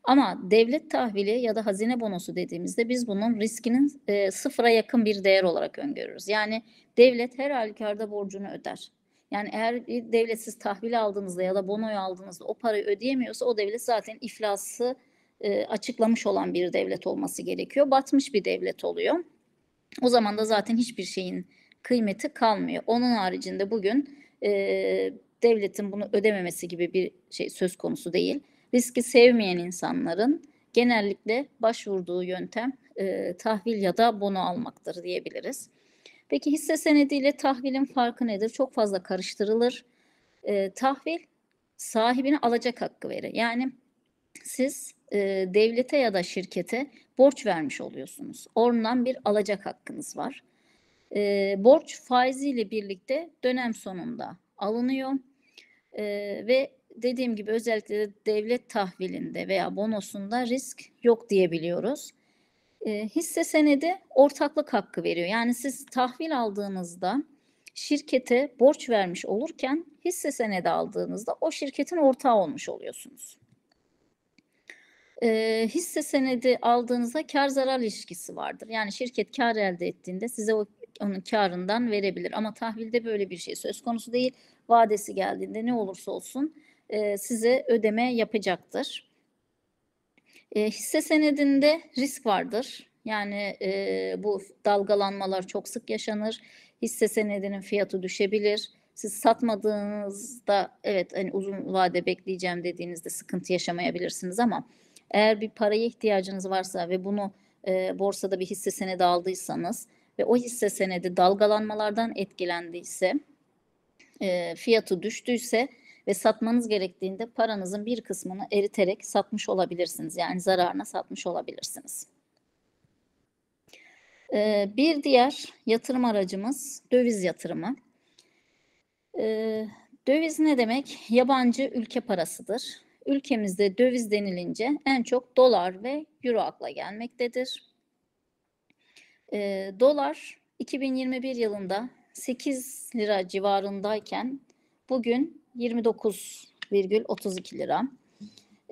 Ama devlet tahvili ya da hazine bonosu dediğimizde biz bunun riskinin e, sıfıra yakın bir değer olarak öngörürüz. Yani devlet her halükarda borcunu öder. Yani eğer bir devlet siz tahvil aldığınızda ya da bonoyu aldığınızda o parayı ödeyemiyorsa o devlet zaten iflası e, açıklamış olan bir devlet olması gerekiyor. Batmış bir devlet oluyor. O zaman da zaten hiçbir şeyin kıymeti kalmıyor. Onun haricinde bugün e, devletin bunu ödememesi gibi bir şey söz konusu değil. Riski sevmeyen insanların genellikle başvurduğu yöntem e, tahvil ya da bono almaktır diyebiliriz. Peki hisse senediyle tahvilin farkı nedir? Çok fazla karıştırılır. E, tahvil sahibine alacak hakkı verir. Yani siz e, devlete ya da şirkete borç vermiş oluyorsunuz. Oradan bir alacak hakkınız var. E, borç faiziyle birlikte dönem sonunda alınıyor e, ve dediğim gibi özellikle de devlet tahvilinde veya bonosunda risk yok diyebiliyoruz. E, hisse senedi ortaklık hakkı veriyor. Yani siz tahvil aldığınızda şirkete borç vermiş olurken hisse senedi aldığınızda o şirketin ortağı olmuş oluyorsunuz. E, hisse senedi aldığınızda kar zarar ilişkisi vardır. Yani şirket kar elde ettiğinde size o onun karından verebilir. Ama tahvilde böyle bir şey söz konusu değil. Vadesi geldiğinde ne olursa olsun e, size ödeme yapacaktır. E, hisse senedinde risk vardır. Yani e, bu dalgalanmalar çok sık yaşanır. Hisse senedinin fiyatı düşebilir. Siz satmadığınızda evet hani uzun vade bekleyeceğim dediğinizde sıkıntı yaşamayabilirsiniz ama eğer bir paraya ihtiyacınız varsa ve bunu e, borsada bir hisse senedi aldıysanız ve o hisse senedi dalgalanmalardan etkilendiyse, e, fiyatı düştüyse ve satmanız gerektiğinde paranızın bir kısmını eriterek satmış olabilirsiniz. Yani zararına satmış olabilirsiniz. E, bir diğer yatırım aracımız döviz yatırımı. E, döviz ne demek? Yabancı ülke parasıdır. Ülkemizde döviz denilince en çok dolar ve euro akla gelmektedir. E, dolar 2021 yılında 8 lira civarındayken bugün 29,32 lira.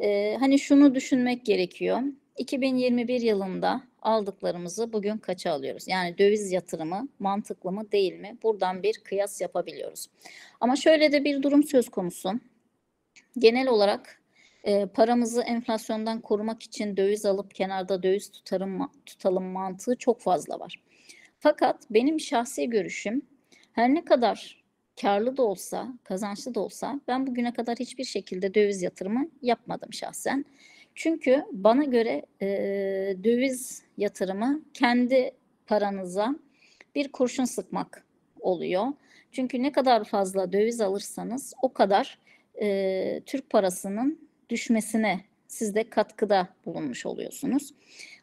E, hani şunu düşünmek gerekiyor. 2021 yılında aldıklarımızı bugün kaça alıyoruz? Yani döviz yatırımı mantıklı mı değil mi? Buradan bir kıyas yapabiliyoruz. Ama şöyle de bir durum söz konusu. Genel olarak e, paramızı enflasyondan korumak için döviz alıp kenarda döviz tutarım, tutalım mantığı çok fazla var. Fakat benim şahsi görüşüm her ne kadar karlı da olsa, kazançlı da olsa ben bugüne kadar hiçbir şekilde döviz yatırımı yapmadım şahsen. Çünkü bana göre e, döviz yatırımı kendi paranıza bir kurşun sıkmak oluyor. Çünkü ne kadar fazla döviz alırsanız o kadar e, Türk parasının düşmesine siz de katkıda bulunmuş oluyorsunuz.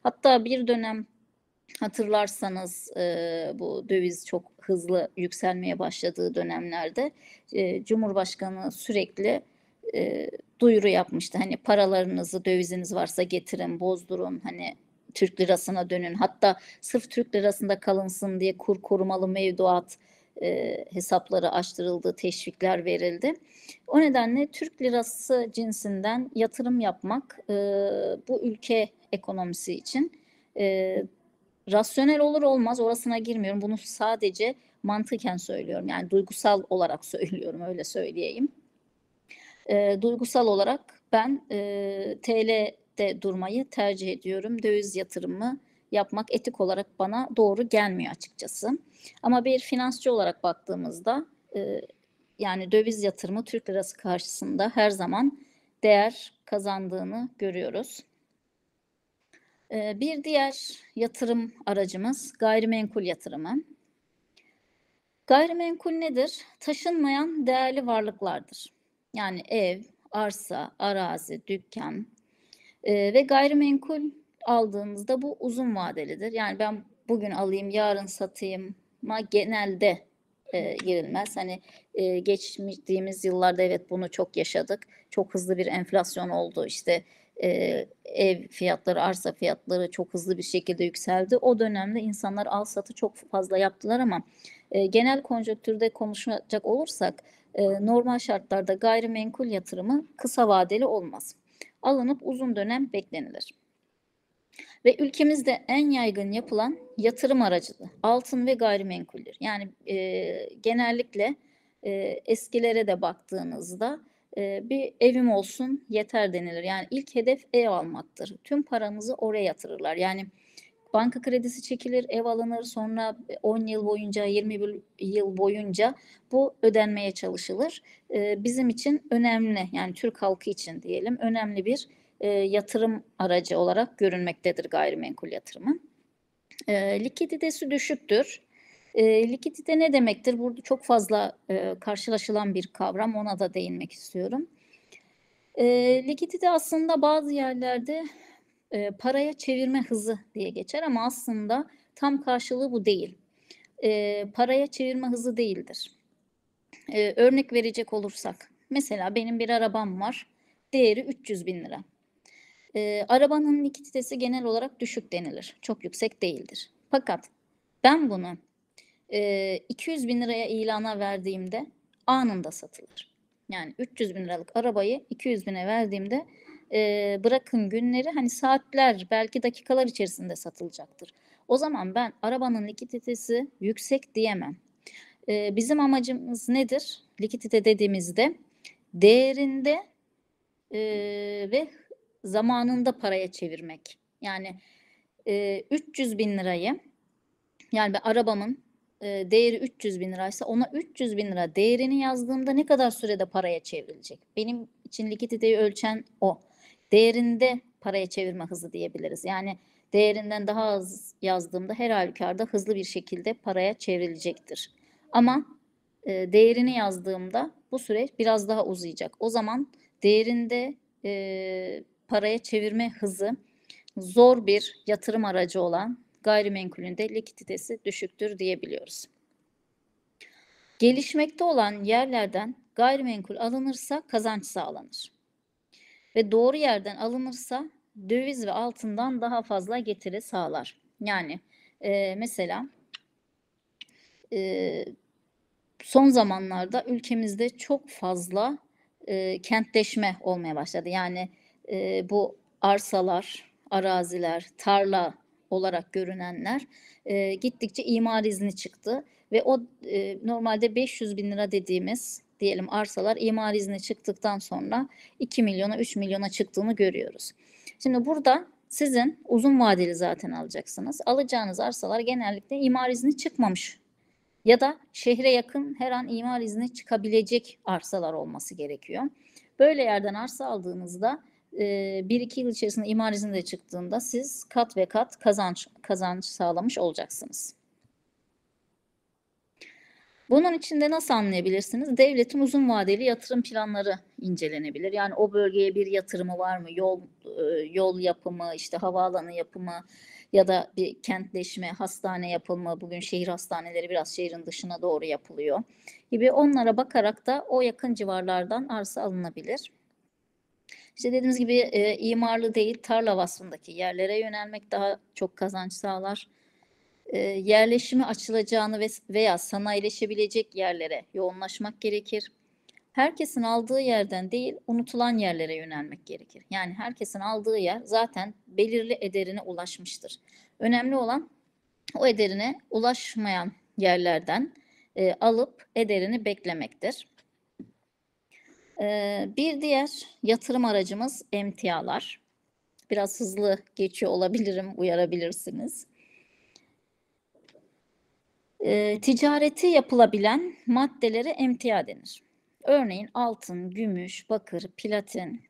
Hatta bir dönem hatırlarsanız e, bu döviz çok hızlı yükselmeye başladığı dönemlerde e, Cumhurbaşkanı sürekli e, duyuru yapmıştı. Hani paralarınızı döviziniz varsa getirin, bozdurun. Hani Türk lirasına dönün. Hatta sırf Türk lirasında kalınsın diye kur korumalı mevduat e, hesapları açtırıldı, teşvikler verildi. O nedenle Türk lirası cinsinden yatırım yapmak e, bu ülke ekonomisi için e, rasyonel olur olmaz orasına girmiyorum. Bunu sadece mantıken söylüyorum. Yani duygusal olarak söylüyorum öyle söyleyeyim. E, duygusal olarak ben e, TL'de durmayı tercih ediyorum. Döviz yatırımı yapmak etik olarak bana doğru gelmiyor açıkçası. Ama bir finansçı olarak baktığımızda e, yani döviz yatırımı Türk lirası karşısında her zaman değer kazandığını görüyoruz. E, bir diğer yatırım aracımız gayrimenkul yatırımı. Gayrimenkul nedir? Taşınmayan değerli varlıklardır. Yani ev, arsa, arazi, dükkan e, ve gayrimenkul aldığınızda bu uzun vadelidir. Yani ben bugün alayım, yarın satayım, ama genelde e, girilmez. Hani e, geçtiğimiz yıllarda evet bunu çok yaşadık. Çok hızlı bir enflasyon oldu. İşte e, ev fiyatları, arsa fiyatları çok hızlı bir şekilde yükseldi. O dönemde insanlar al satı çok fazla yaptılar ama e, genel konjöktürde konuşacak olursak e, normal şartlarda gayrimenkul yatırımı kısa vadeli olmaz. Alınıp uzun dönem beklenilir. Ve ülkemizde en yaygın yapılan yatırım aracıdır. Altın ve gayrimenkuldür. Yani e, genellikle e, eskilere de baktığınızda e, bir evim olsun yeter denilir. Yani ilk hedef ev almaktır. Tüm paramızı oraya yatırırlar. Yani banka kredisi çekilir, ev alınır, sonra 10 yıl boyunca, 20 yıl boyunca bu ödenmeye çalışılır. Ee, bizim için önemli, yani Türk halkı için diyelim, önemli bir e, yatırım aracı olarak görünmektedir gayrimenkul yatırımı, E, likiditesi düşüktür. E, likidite ne demektir? Burada çok fazla e, karşılaşılan bir kavram. Ona da değinmek istiyorum. E, likidite aslında bazı yerlerde e, paraya çevirme hızı diye geçer ama aslında tam karşılığı bu değil. E, paraya çevirme hızı değildir. E, örnek verecek olursak, mesela benim bir arabam var, değeri 300 bin lira e, arabanın likiditesi genel olarak düşük denilir. Çok yüksek değildir. Fakat ben bunu e, 200 bin liraya ilana verdiğimde anında satılır. Yani 300 bin liralık arabayı 200 bine verdiğimde e, bırakın günleri hani saatler belki dakikalar içerisinde satılacaktır. O zaman ben arabanın likiditesi yüksek diyemem. E, bizim amacımız nedir? Likidite dediğimizde değerinde e, ve zamanında paraya çevirmek. Yani e, 300 bin lirayı yani bir arabamın e, değeri 300 bin liraysa ona 300 bin lira değerini yazdığımda ne kadar sürede paraya çevrilecek? Benim için likiditeyi ölçen o. Değerinde paraya çevirme hızı diyebiliriz. Yani değerinden daha az yazdığımda her halükarda hızlı bir şekilde paraya çevrilecektir. Ama e, değerini yazdığımda bu süreç biraz daha uzayacak. O zaman değerinde e, paraya çevirme hızı zor bir yatırım aracı olan gayrimenkulünde likiditesi düşüktür diyebiliyoruz. Gelişmekte olan yerlerden gayrimenkul alınırsa kazanç sağlanır. Ve doğru yerden alınırsa döviz ve altından daha fazla getiri sağlar. Yani e, mesela e, son zamanlarda ülkemizde çok fazla e, kentleşme olmaya başladı. Yani e, bu arsalar, araziler, tarla olarak görünenler e, gittikçe imar izni çıktı ve o e, normalde 500 bin lira dediğimiz diyelim arsalar imar izni çıktıktan sonra 2 milyona 3 milyona çıktığını görüyoruz. Şimdi burada sizin uzun vadeli zaten alacaksınız. Alacağınız arsalar genellikle imar izni çıkmamış ya da şehre yakın her an imar izni çıkabilecek arsalar olması gerekiyor. Böyle yerden arsa aldığınızda bir iki yıl içerisinde imar izni de çıktığında siz kat ve kat kazanç kazanç sağlamış olacaksınız. Bunun içinde nasıl anlayabilirsiniz? Devletin uzun vadeli yatırım planları incelenebilir. Yani o bölgeye bir yatırımı var mı? Yol yol yapımı, işte havaalanı yapımı ya da bir kentleşme, hastane yapımı. Bugün şehir hastaneleri biraz şehrin dışına doğru yapılıyor gibi onlara bakarak da o yakın civarlardan arsa alınabilir. İşte dediğimiz gibi e, imarlı değil tarla vasfındaki yerlere yönelmek daha çok kazanç sağlar. E, yerleşimi açılacağını ve, veya sanayileşebilecek yerlere yoğunlaşmak gerekir. Herkesin aldığı yerden değil unutulan yerlere yönelmek gerekir. Yani herkesin aldığı yer zaten belirli ederine ulaşmıştır. Önemli olan o ederine ulaşmayan yerlerden e, alıp ederini beklemektir. Ee, bir diğer yatırım aracımız emtialar. Biraz hızlı geçiyor olabilirim, uyarabilirsiniz. E, ticareti yapılabilen maddelere emtia denir. Örneğin altın, gümüş, bakır, platin.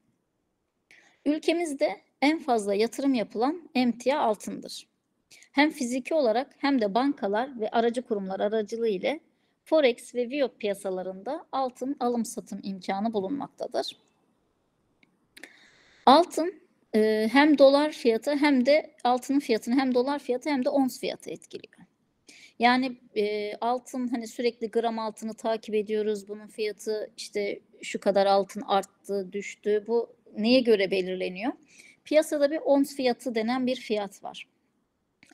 Ülkemizde en fazla yatırım yapılan emtia altındır. Hem fiziki olarak hem de bankalar ve aracı kurumlar aracılığı ile Forex ve Viyop piyasalarında altın alım satım imkanı bulunmaktadır. Altın e, hem dolar fiyatı hem de altının fiyatını hem dolar fiyatı hem de ons fiyatı etkiliyor. Yani e, altın hani sürekli gram altını takip ediyoruz. Bunun fiyatı işte şu kadar altın arttı, düştü. Bu neye göre belirleniyor? Piyasada bir ons fiyatı denen bir fiyat var.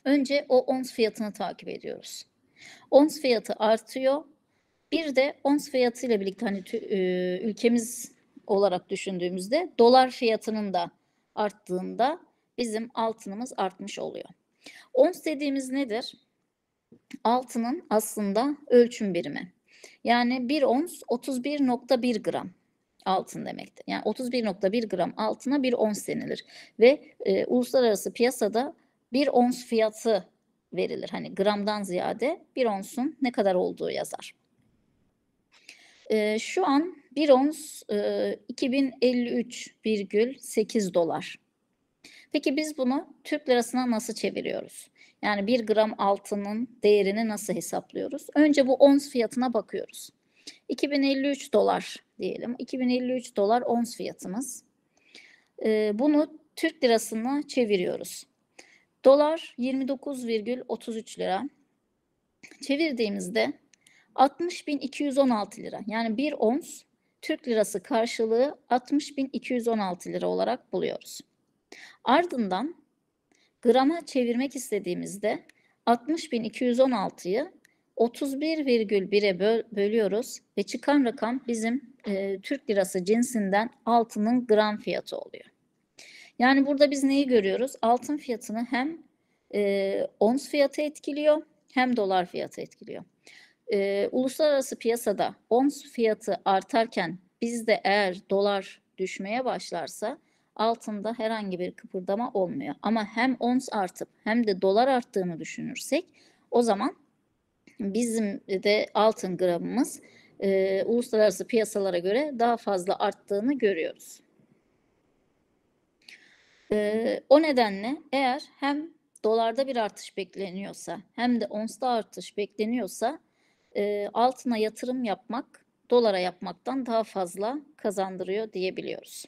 Önce o ons fiyatını takip ediyoruz. Ons fiyatı artıyor. Bir de ons fiyatı ile birlikte hani tü, e, ülkemiz olarak düşündüğümüzde dolar fiyatının da arttığında bizim altınımız artmış oluyor. Ons dediğimiz nedir? Altının aslında ölçüm birimi. Yani bir ons 31.1 gram altın demektir. Yani 31.1 gram altına bir ons denilir ve e, uluslararası piyasada bir ons fiyatı verilir. Hani gramdan ziyade bir onsun ne kadar olduğu yazar. E, şu an bir ons e, 2053,8 dolar. Peki biz bunu Türk lirasına nasıl çeviriyoruz? Yani bir gram altının değerini nasıl hesaplıyoruz? Önce bu ons fiyatına bakıyoruz. 2053 dolar diyelim. 2053 dolar ons fiyatımız. Ee, bunu Türk lirasına çeviriyoruz. Dolar 29,33 lira. Çevirdiğimizde 60.216 lira yani bir ons Türk lirası karşılığı 60.216 lira olarak buluyoruz. Ardından grama çevirmek istediğimizde 60.216'yı 31,1'e bölüyoruz ve çıkan rakam bizim e, Türk lirası cinsinden altının gram fiyatı oluyor. Yani burada biz neyi görüyoruz? Altın fiyatını hem e, ons fiyatı etkiliyor hem dolar fiyatı etkiliyor. E, uluslararası piyasada ons fiyatı artarken bizde eğer dolar düşmeye başlarsa altında herhangi bir kıpırdama olmuyor. Ama hem ons artıp hem de dolar arttığını düşünürsek o zaman bizim de altın gramımız e, uluslararası piyasalara göre daha fazla arttığını görüyoruz. Ee, o nedenle eğer hem dolarda bir artış bekleniyorsa hem de onsta artış bekleniyorsa e, altına yatırım yapmak dolara yapmaktan daha fazla kazandırıyor diyebiliyoruz.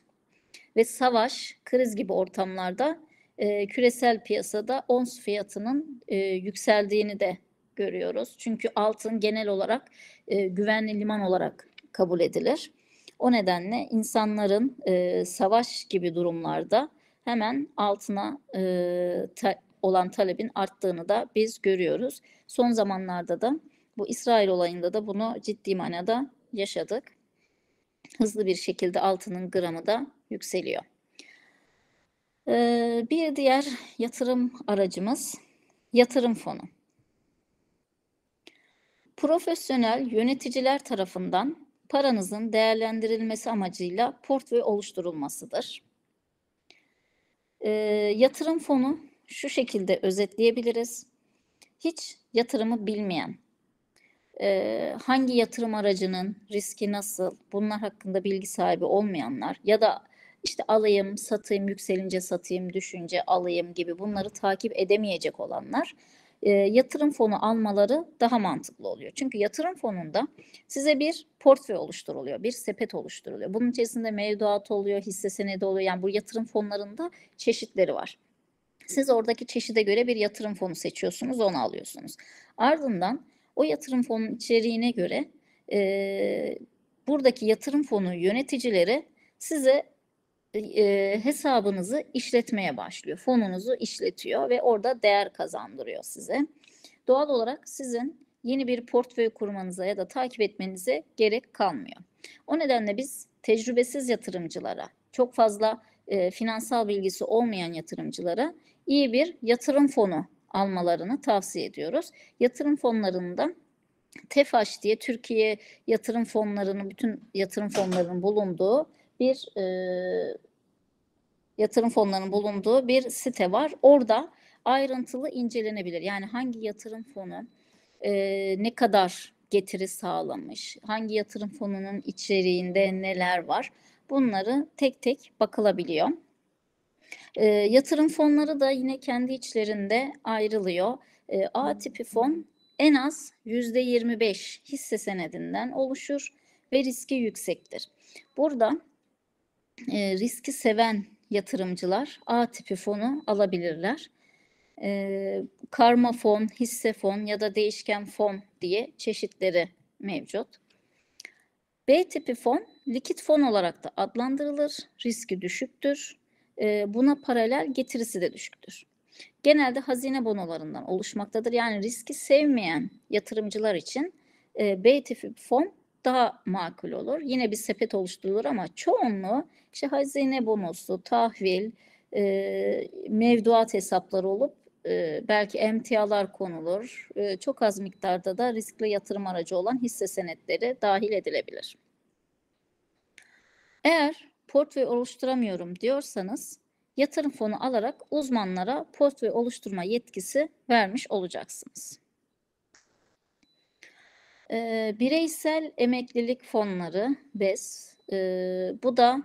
Ve savaş, kriz gibi ortamlarda e, küresel piyasada ons fiyatının e, yükseldiğini de görüyoruz. Çünkü altın genel olarak e, güvenli liman olarak kabul edilir. O nedenle insanların e, savaş gibi durumlarda hemen altına e, ta, olan talebin arttığını da biz görüyoruz. Son zamanlarda da bu İsrail olayında da bunu ciddi manada yaşadık. Hızlı bir şekilde altının gramı da yükseliyor. Ee, bir diğer yatırım aracımız yatırım fonu. Profesyonel yöneticiler tarafından paranızın değerlendirilmesi amacıyla portföy oluşturulmasıdır. E, yatırım fonu şu şekilde özetleyebiliriz. Hiç yatırımı bilmeyen, e, hangi yatırım aracının riski nasıl, bunlar hakkında bilgi sahibi olmayanlar ya da işte alayım, satayım, yükselince satayım, düşünce alayım gibi bunları takip edemeyecek olanlar e, yatırım fonu almaları daha mantıklı oluyor. Çünkü yatırım fonunda size bir portföy oluşturuluyor, bir sepet oluşturuluyor. Bunun içerisinde mevduat oluyor, hisse senedi oluyor. Yani bu yatırım fonlarında çeşitleri var. Siz oradaki çeşide göre bir yatırım fonu seçiyorsunuz, onu alıyorsunuz. Ardından o yatırım fonunun içeriğine göre e, buradaki yatırım fonu yöneticileri size e, hesabınızı işletmeye başlıyor. Fonunuzu işletiyor ve orada değer kazandırıyor size. Doğal olarak sizin yeni bir portföy kurmanıza ya da takip etmenize gerek kalmıyor. O nedenle biz tecrübesiz yatırımcılara, çok fazla e, finansal bilgisi olmayan yatırımcılara iyi bir yatırım fonu almalarını tavsiye ediyoruz. Yatırım fonlarında TEFAŞ diye Türkiye yatırım fonlarının bütün yatırım fonlarının bulunduğu bir e, yatırım fonlarının bulunduğu bir site var. Orada ayrıntılı incelenebilir. Yani hangi yatırım fonu e, ne kadar getiri sağlamış, hangi yatırım fonunun içeriğinde neler var bunları tek tek bakılabiliyor. E, yatırım fonları da yine kendi içlerinde ayrılıyor. E, A tipi fon en az %25 hisse senedinden oluşur ve riski yüksektir. Burada e, riski seven yatırımcılar A tipi fonu alabilirler. E, karma fon, hisse fon ya da değişken fon diye çeşitleri mevcut. B tipi fon likit fon olarak da adlandırılır. Riski düşüktür. E, buna paralel getirisi de düşüktür. Genelde hazine bonolarından oluşmaktadır. Yani riski sevmeyen yatırımcılar için e, B tipi fon daha makul olur. Yine bir sepet oluşturulur ama çoğunluğu işte hazine bonosu, tahvil, e, mevduat hesapları olup e, belki emtialar konulur. E, çok az miktarda da riskli yatırım aracı olan hisse senetleri dahil edilebilir. Eğer portföy oluşturamıyorum diyorsanız yatırım fonu alarak uzmanlara portföy oluşturma yetkisi vermiş olacaksınız. E, bireysel emeklilik fonları BES. E, bu da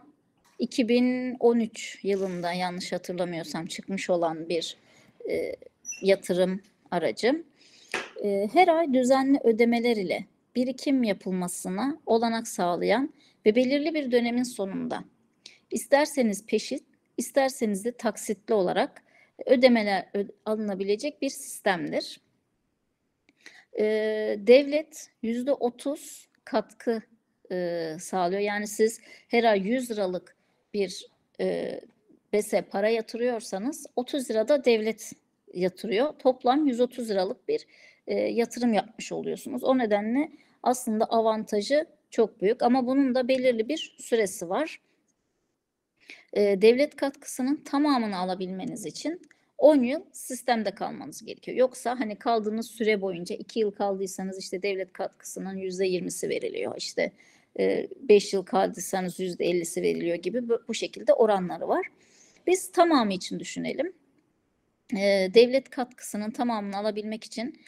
2013 yılında yanlış hatırlamıyorsam çıkmış olan bir e, yatırım aracı. E, her ay düzenli ödemeler ile birikim yapılmasına olanak sağlayan ve belirli bir dönemin sonunda isterseniz peşit, isterseniz de taksitli olarak ödemeler alınabilecek bir sistemdir. E, devlet yüzde otuz katkı e, sağlıyor. Yani siz her ay 100 liralık bir e, bese para yatırıyorsanız 30 lira da devlet yatırıyor. Toplam 130 liralık bir e, yatırım yapmış oluyorsunuz. O nedenle aslında avantajı çok büyük ama bunun da belirli bir süresi var. E, devlet katkısının tamamını alabilmeniz için 10 yıl sistemde kalmanız gerekiyor. Yoksa hani kaldığınız süre boyunca 2 yıl kaldıysanız işte devlet katkısının %20'si veriliyor. İşte 5 e, yıl kaldıysanız %50'si veriliyor gibi bu şekilde oranları var. Biz tamamı için düşünelim. E, devlet katkısının tamamını alabilmek için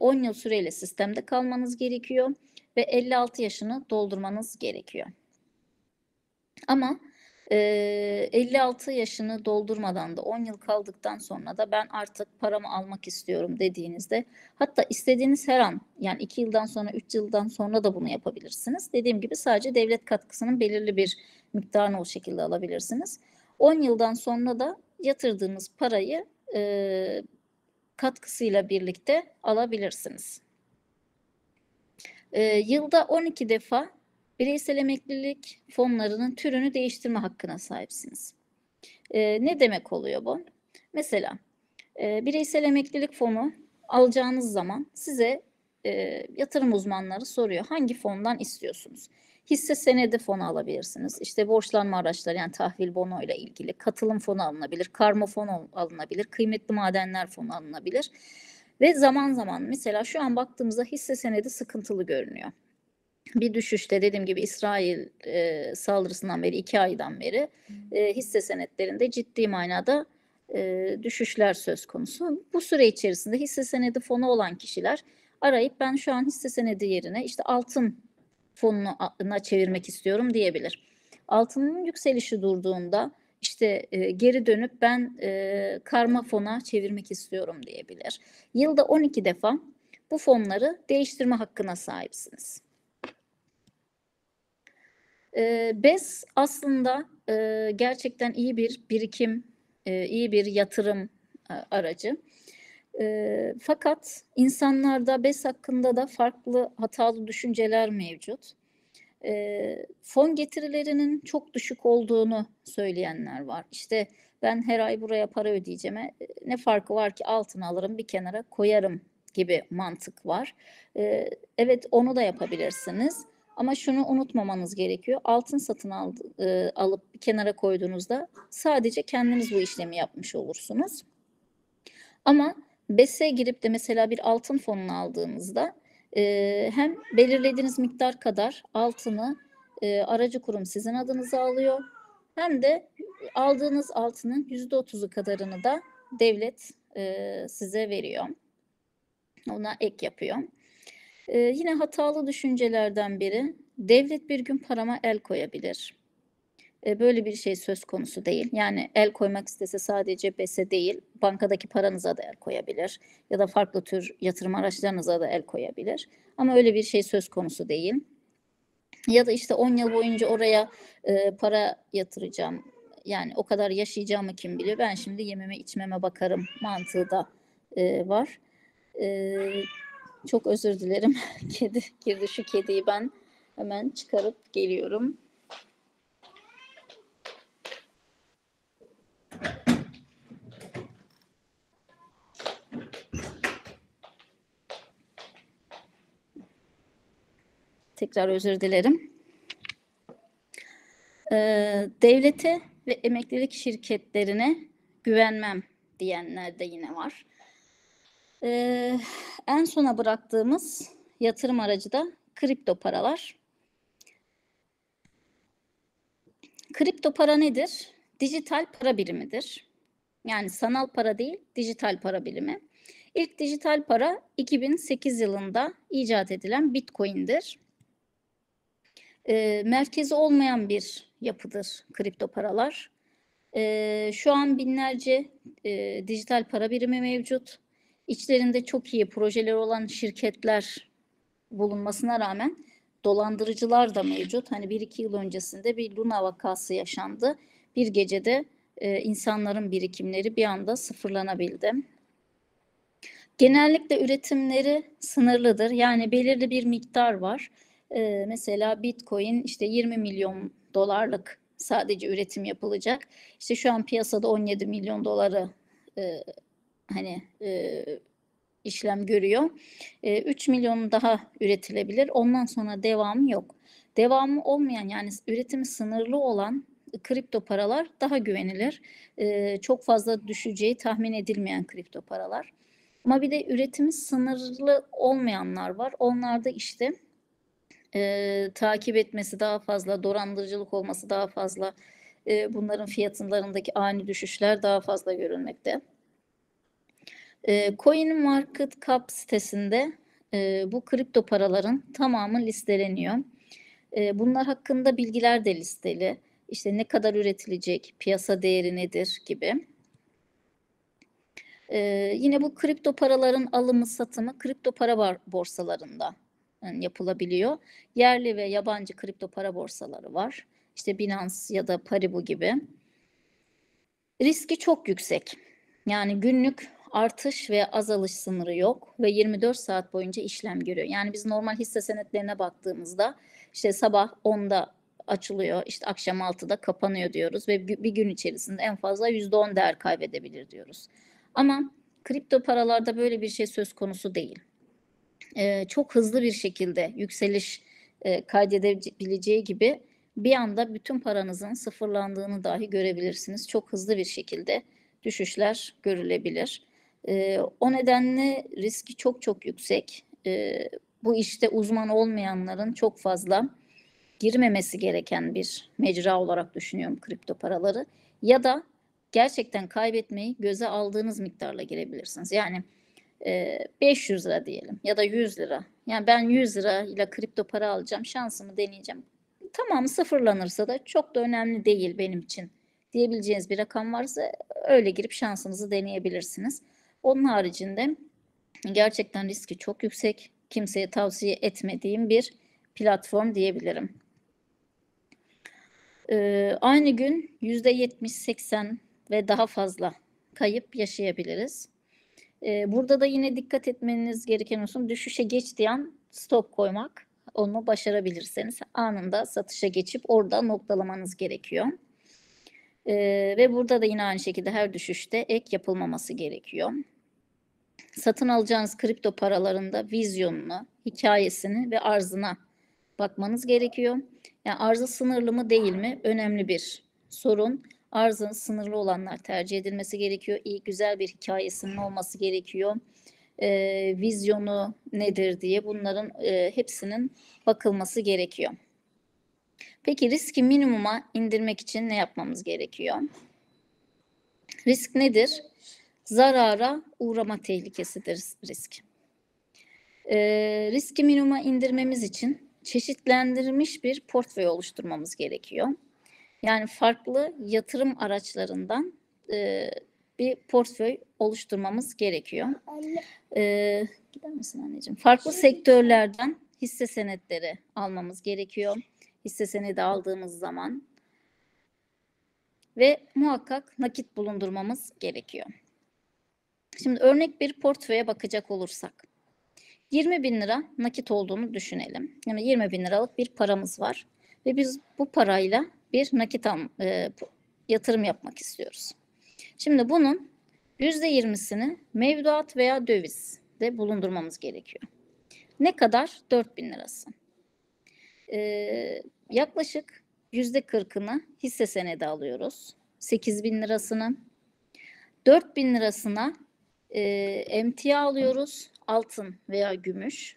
10 e, yıl süreyle sistemde kalmanız gerekiyor ve 56 yaşını doldurmanız gerekiyor. Ama 56 yaşını doldurmadan da 10 yıl kaldıktan sonra da ben artık paramı almak istiyorum dediğinizde hatta istediğiniz her an yani 2 yıldan sonra 3 yıldan sonra da bunu yapabilirsiniz. Dediğim gibi sadece devlet katkısının belirli bir miktarını o şekilde alabilirsiniz. 10 yıldan sonra da yatırdığınız parayı e, katkısıyla birlikte alabilirsiniz. E, yılda 12 defa bireysel emeklilik fonlarının türünü değiştirme hakkına sahipsiniz. E, ne demek oluyor bu? Mesela e, bireysel emeklilik fonu alacağınız zaman size e, yatırım uzmanları soruyor hangi fondan istiyorsunuz? Hisse senedi fonu alabilirsiniz. İşte borçlanma araçları yani tahvil bono ile ilgili katılım fonu alınabilir, karma fonu alınabilir, kıymetli madenler fonu alınabilir. Ve zaman zaman mesela şu an baktığımızda hisse senedi sıkıntılı görünüyor bir düşüşte dediğim gibi İsrail e, saldırısından beri iki aydan beri e, hisse senetlerinde ciddi manada e, düşüşler söz konusu. Bu süre içerisinde hisse senedi fonu olan kişiler arayıp ben şu an hisse senedi yerine işte altın fonuna çevirmek istiyorum diyebilir. Altının yükselişi durduğunda işte e, geri dönüp ben e, karma fona çevirmek istiyorum diyebilir. Yılda 12 defa bu fonları değiştirme hakkına sahipsiniz. E, BES aslında e, gerçekten iyi bir birikim, e, iyi bir yatırım e, aracı. E, fakat insanlarda BES hakkında da farklı hatalı düşünceler mevcut. E, fon getirilerinin çok düşük olduğunu söyleyenler var. İşte ben her ay buraya para ödeyeceğime e, ne farkı var ki altın alırım bir kenara koyarım gibi mantık var. E, evet onu da yapabilirsiniz. Ama şunu unutmamanız gerekiyor. Altın satın al, e, alıp bir kenara koyduğunuzda sadece kendiniz bu işlemi yapmış olursunuz. Ama BES'e girip de mesela bir altın fonunu aldığınızda e, hem belirlediğiniz miktar kadar altını e, aracı kurum sizin adınıza alıyor hem de aldığınız altının yüzde otuzu kadarını da devlet e, size veriyor. Ona ek yapıyor. Ee, yine hatalı düşüncelerden biri devlet bir gün parama el koyabilir. Ee, böyle bir şey söz konusu değil. Yani el koymak istese sadece BES'e değil bankadaki paranıza da el koyabilir ya da farklı tür yatırım araçlarınıza da el koyabilir. Ama öyle bir şey söz konusu değil. Ya da işte 10 yıl boyunca oraya e, para yatıracağım. Yani o kadar yaşayacağımı kim biliyor. Ben şimdi yememe içmeme bakarım mantığı da e, var. Evet çok özür dilerim. Kedi girdi şu kediyi ben hemen çıkarıp geliyorum. Tekrar özür dilerim. Ee, devlete ve emeklilik şirketlerine güvenmem diyenler de yine var. Ee, en sona bıraktığımız yatırım aracı da kripto paralar. Kripto para nedir? Dijital para birimidir. Yani sanal para değil, dijital para birimi. İlk dijital para 2008 yılında icat edilen Bitcoin'dir. E, merkezi olmayan bir yapıdır kripto paralar. E, şu an binlerce e, dijital para birimi mevcut içlerinde çok iyi projeleri olan şirketler bulunmasına rağmen dolandırıcılar da mevcut. Hani bir iki yıl öncesinde bir Luna vakası yaşandı. Bir gecede e, insanların birikimleri bir anda sıfırlanabildi. Genellikle üretimleri sınırlıdır. Yani belirli bir miktar var. E, mesela Bitcoin işte 20 milyon dolarlık sadece üretim yapılacak. İşte şu an piyasada 17 milyon doları e, hani e, işlem görüyor. E, 3 milyon daha üretilebilir. Ondan sonra devamı yok. Devamı olmayan yani üretimi sınırlı olan kripto paralar daha güvenilir. E, çok fazla düşeceği tahmin edilmeyen kripto paralar. Ama bir de üretimi sınırlı olmayanlar var. Onlarda işte e, takip etmesi daha fazla, dorandırıcılık olması daha fazla, e, bunların fiyatlarındaki ani düşüşler daha fazla görülmekte. Ee, e, Coin Market Cap sitesinde bu kripto paraların tamamı listeleniyor. E, bunlar hakkında bilgiler de listeli. İşte ne kadar üretilecek, piyasa değeri nedir gibi. E, yine bu kripto paraların alımı satımı kripto para borsalarında e, yapılabiliyor. Yerli ve yabancı kripto para borsaları var. İşte Binance ya da Paribu gibi. Riski çok yüksek. Yani günlük artış ve azalış sınırı yok ve 24 saat boyunca işlem görüyor. Yani biz normal hisse senetlerine baktığımızda işte sabah 10'da açılıyor işte akşam 6'da kapanıyor diyoruz ve bir gün içerisinde en fazla %10 değer kaybedebilir diyoruz. Ama kripto paralarda böyle bir şey söz konusu değil. Ee, çok hızlı bir şekilde yükseliş e, kaydedebileceği gibi bir anda bütün paranızın sıfırlandığını dahi görebilirsiniz. Çok hızlı bir şekilde düşüşler görülebilir. E, o nedenle riski çok çok yüksek. E, bu işte uzman olmayanların çok fazla girmemesi gereken bir mecra olarak düşünüyorum kripto paraları. Ya da gerçekten kaybetmeyi göze aldığınız miktarla girebilirsiniz. Yani e, 500 lira diyelim ya da 100 lira. Yani ben 100 lira ile kripto para alacağım, şansımı deneyeceğim. Tamam sıfırlanırsa da çok da önemli değil benim için diyebileceğiniz bir rakam varsa öyle girip şansınızı deneyebilirsiniz. Onun haricinde gerçekten riski çok yüksek. Kimseye tavsiye etmediğim bir platform diyebilirim. Ee, aynı gün %70-80 ve daha fazla kayıp yaşayabiliriz. Ee, burada da yine dikkat etmeniz gereken olsun düşüşe geç an stop koymak. Onu başarabilirseniz anında satışa geçip orada noktalamanız gerekiyor. E, ve burada da yine aynı şekilde her düşüşte ek yapılmaması gerekiyor. Satın alacağınız kripto paralarında vizyonunu, hikayesini ve arzına bakmanız gerekiyor. Yani arzı sınırlı mı değil mi? Önemli bir sorun. Arzın sınırlı olanlar tercih edilmesi gerekiyor. İyi güzel bir hikayesinin olması gerekiyor. E, vizyonu nedir diye bunların e, hepsinin bakılması gerekiyor. Peki riski minimuma indirmek için ne yapmamız gerekiyor? Risk nedir? Zarara uğrama tehlikesidir risk. Ee, riski minimuma indirmemiz için çeşitlendirilmiş bir portföy oluşturmamız gerekiyor. Yani farklı yatırım araçlarından e, bir portföy oluşturmamız gerekiyor. Ee, gider misin anneciğim? Farklı sektörlerden hisse senetleri almamız gerekiyor hisse senedi aldığımız zaman ve muhakkak nakit bulundurmamız gerekiyor. Şimdi örnek bir portföye bakacak olursak 20 bin lira nakit olduğunu düşünelim. Yani 20 bin liralık bir paramız var ve biz bu parayla bir nakit e, yatırım yapmak istiyoruz. Şimdi bunun %20'sini mevduat veya dövizde bulundurmamız gerekiyor. Ne kadar? 4 bin lirası e, yaklaşık yüzde kırkını hisse senedi alıyoruz. 8 bin lirasını. 4 bin lirasına e, emtia alıyoruz. Altın veya gümüş.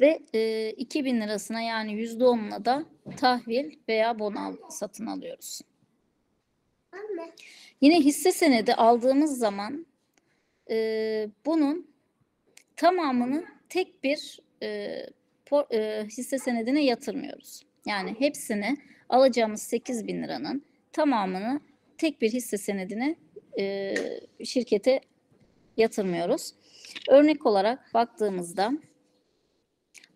Ve e, 2 bin lirasına yani yüzde onuna da tahvil veya bon satın alıyoruz. Anne. Yine hisse senedi aldığımız zaman e, bunun tamamının tek bir e, por, e, hisse senedine yatırmıyoruz. Yani hepsini alacağımız 8 bin liranın tamamını tek bir hisse senedine e, şirkete yatırmıyoruz. Örnek olarak baktığımızda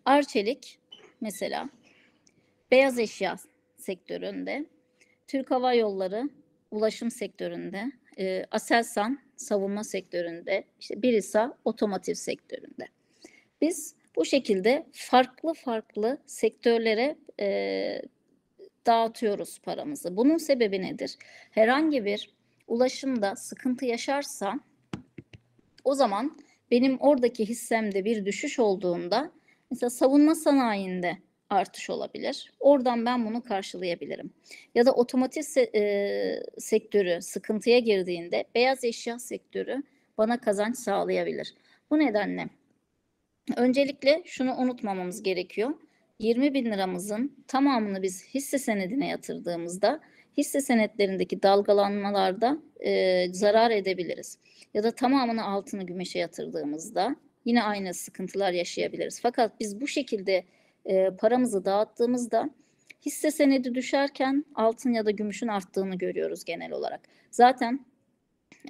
Arçelik mesela beyaz eşya sektöründe, Türk Hava Yolları ulaşım sektöründe, e, Aselsan savunma sektöründe, işte bir birisi otomotiv sektöründe. Biz bu şekilde farklı farklı sektörlere e, dağıtıyoruz paramızı. Bunun sebebi nedir? Herhangi bir ulaşımda sıkıntı yaşarsa o zaman benim oradaki hissemde bir düşüş olduğunda mesela savunma sanayinde artış olabilir. Oradan ben bunu karşılayabilirim. Ya da otomotiv se- e- sektörü sıkıntıya girdiğinde beyaz eşya sektörü bana kazanç sağlayabilir. Bu nedenle öncelikle şunu unutmamamız gerekiyor. 20 bin liramızın tamamını biz hisse senedine yatırdığımızda hisse senetlerindeki dalgalanmalarda e, zarar edebiliriz. Ya da tamamını altını gümeşe yatırdığımızda yine aynı sıkıntılar yaşayabiliriz. Fakat biz bu şekilde e, paramızı dağıttığımızda hisse senedi düşerken altın ya da gümüşün arttığını görüyoruz genel olarak. Zaten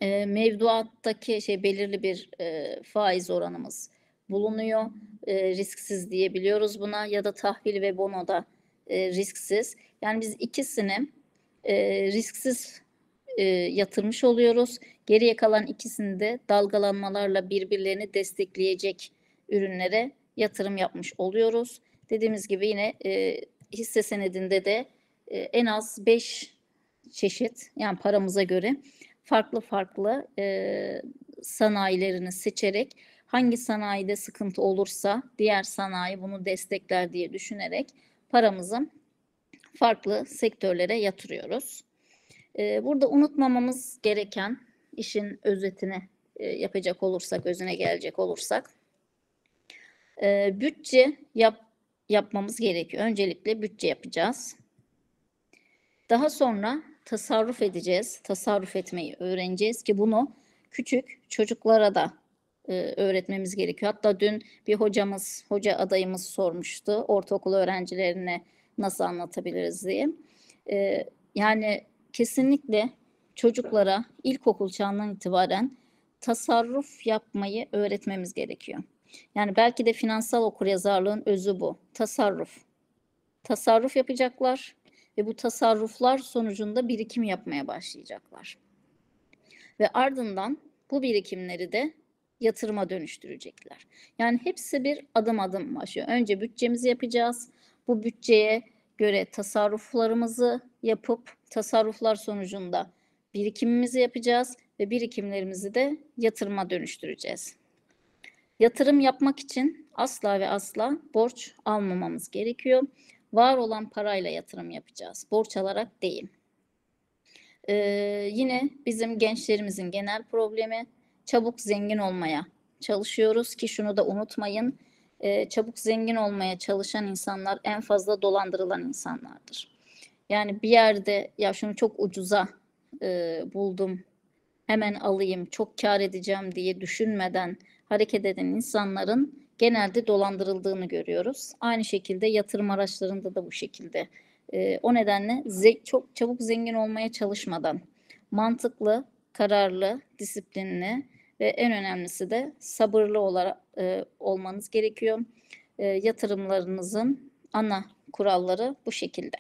e, mevduattaki şey belirli bir e, faiz oranımız bulunuyor. E, risksiz diyebiliyoruz buna ya da tahvil ve bonoda e, risksiz. Yani biz ikisini e, risksiz e, yatırmış oluyoruz. Geriye kalan ikisini de dalgalanmalarla birbirlerini destekleyecek ürünlere yatırım yapmış oluyoruz. Dediğimiz gibi yine e, hisse senedinde de e, en az 5 çeşit yani paramıza göre farklı farklı e, sanayilerini seçerek hangi sanayide sıkıntı olursa diğer sanayi bunu destekler diye düşünerek paramızı farklı sektörlere yatırıyoruz. E, burada unutmamamız gereken işin özetini e, yapacak olursak, özüne gelecek olursak e, bütçe yap, yapmamız gerekiyor. Öncelikle bütçe yapacağız. Daha sonra tasarruf edeceğiz. Tasarruf etmeyi öğreneceğiz ki bunu küçük çocuklara da e, öğretmemiz gerekiyor. Hatta dün bir hocamız, hoca adayımız sormuştu ortaokul öğrencilerine nasıl anlatabiliriz diye. E, yani kesinlikle çocuklara ilkokul çağından itibaren tasarruf yapmayı öğretmemiz gerekiyor. Yani belki de finansal okuryazarlığın özü bu. Tasarruf. Tasarruf yapacaklar ve bu tasarruflar sonucunda birikim yapmaya başlayacaklar. Ve ardından bu birikimleri de yatırıma dönüştürecekler. Yani hepsi bir adım adım başlıyor. Önce bütçemizi yapacağız. Bu bütçeye göre tasarruflarımızı yapıp tasarruflar sonucunda birikimimizi yapacağız ve birikimlerimizi de yatırıma dönüştüreceğiz. Yatırım yapmak için asla ve asla borç almamamız gerekiyor. Var olan parayla yatırım yapacağız. Borç alarak değil. Ee, yine bizim gençlerimizin genel problemi çabuk zengin olmaya çalışıyoruz ki şunu da unutmayın. E, çabuk zengin olmaya çalışan insanlar en fazla dolandırılan insanlardır. Yani bir yerde ya şunu çok ucuza e, buldum hemen alayım çok kar edeceğim diye düşünmeden hareket eden insanların genelde dolandırıldığını görüyoruz. Aynı şekilde yatırım araçlarında da bu şekilde. E, o nedenle çok çabuk zengin olmaya çalışmadan mantıklı, kararlı, disiplinli ve en önemlisi de sabırlı olarak e, olmanız gerekiyor. E, yatırımlarınızın ana kuralları bu şekilde.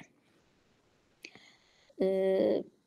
E,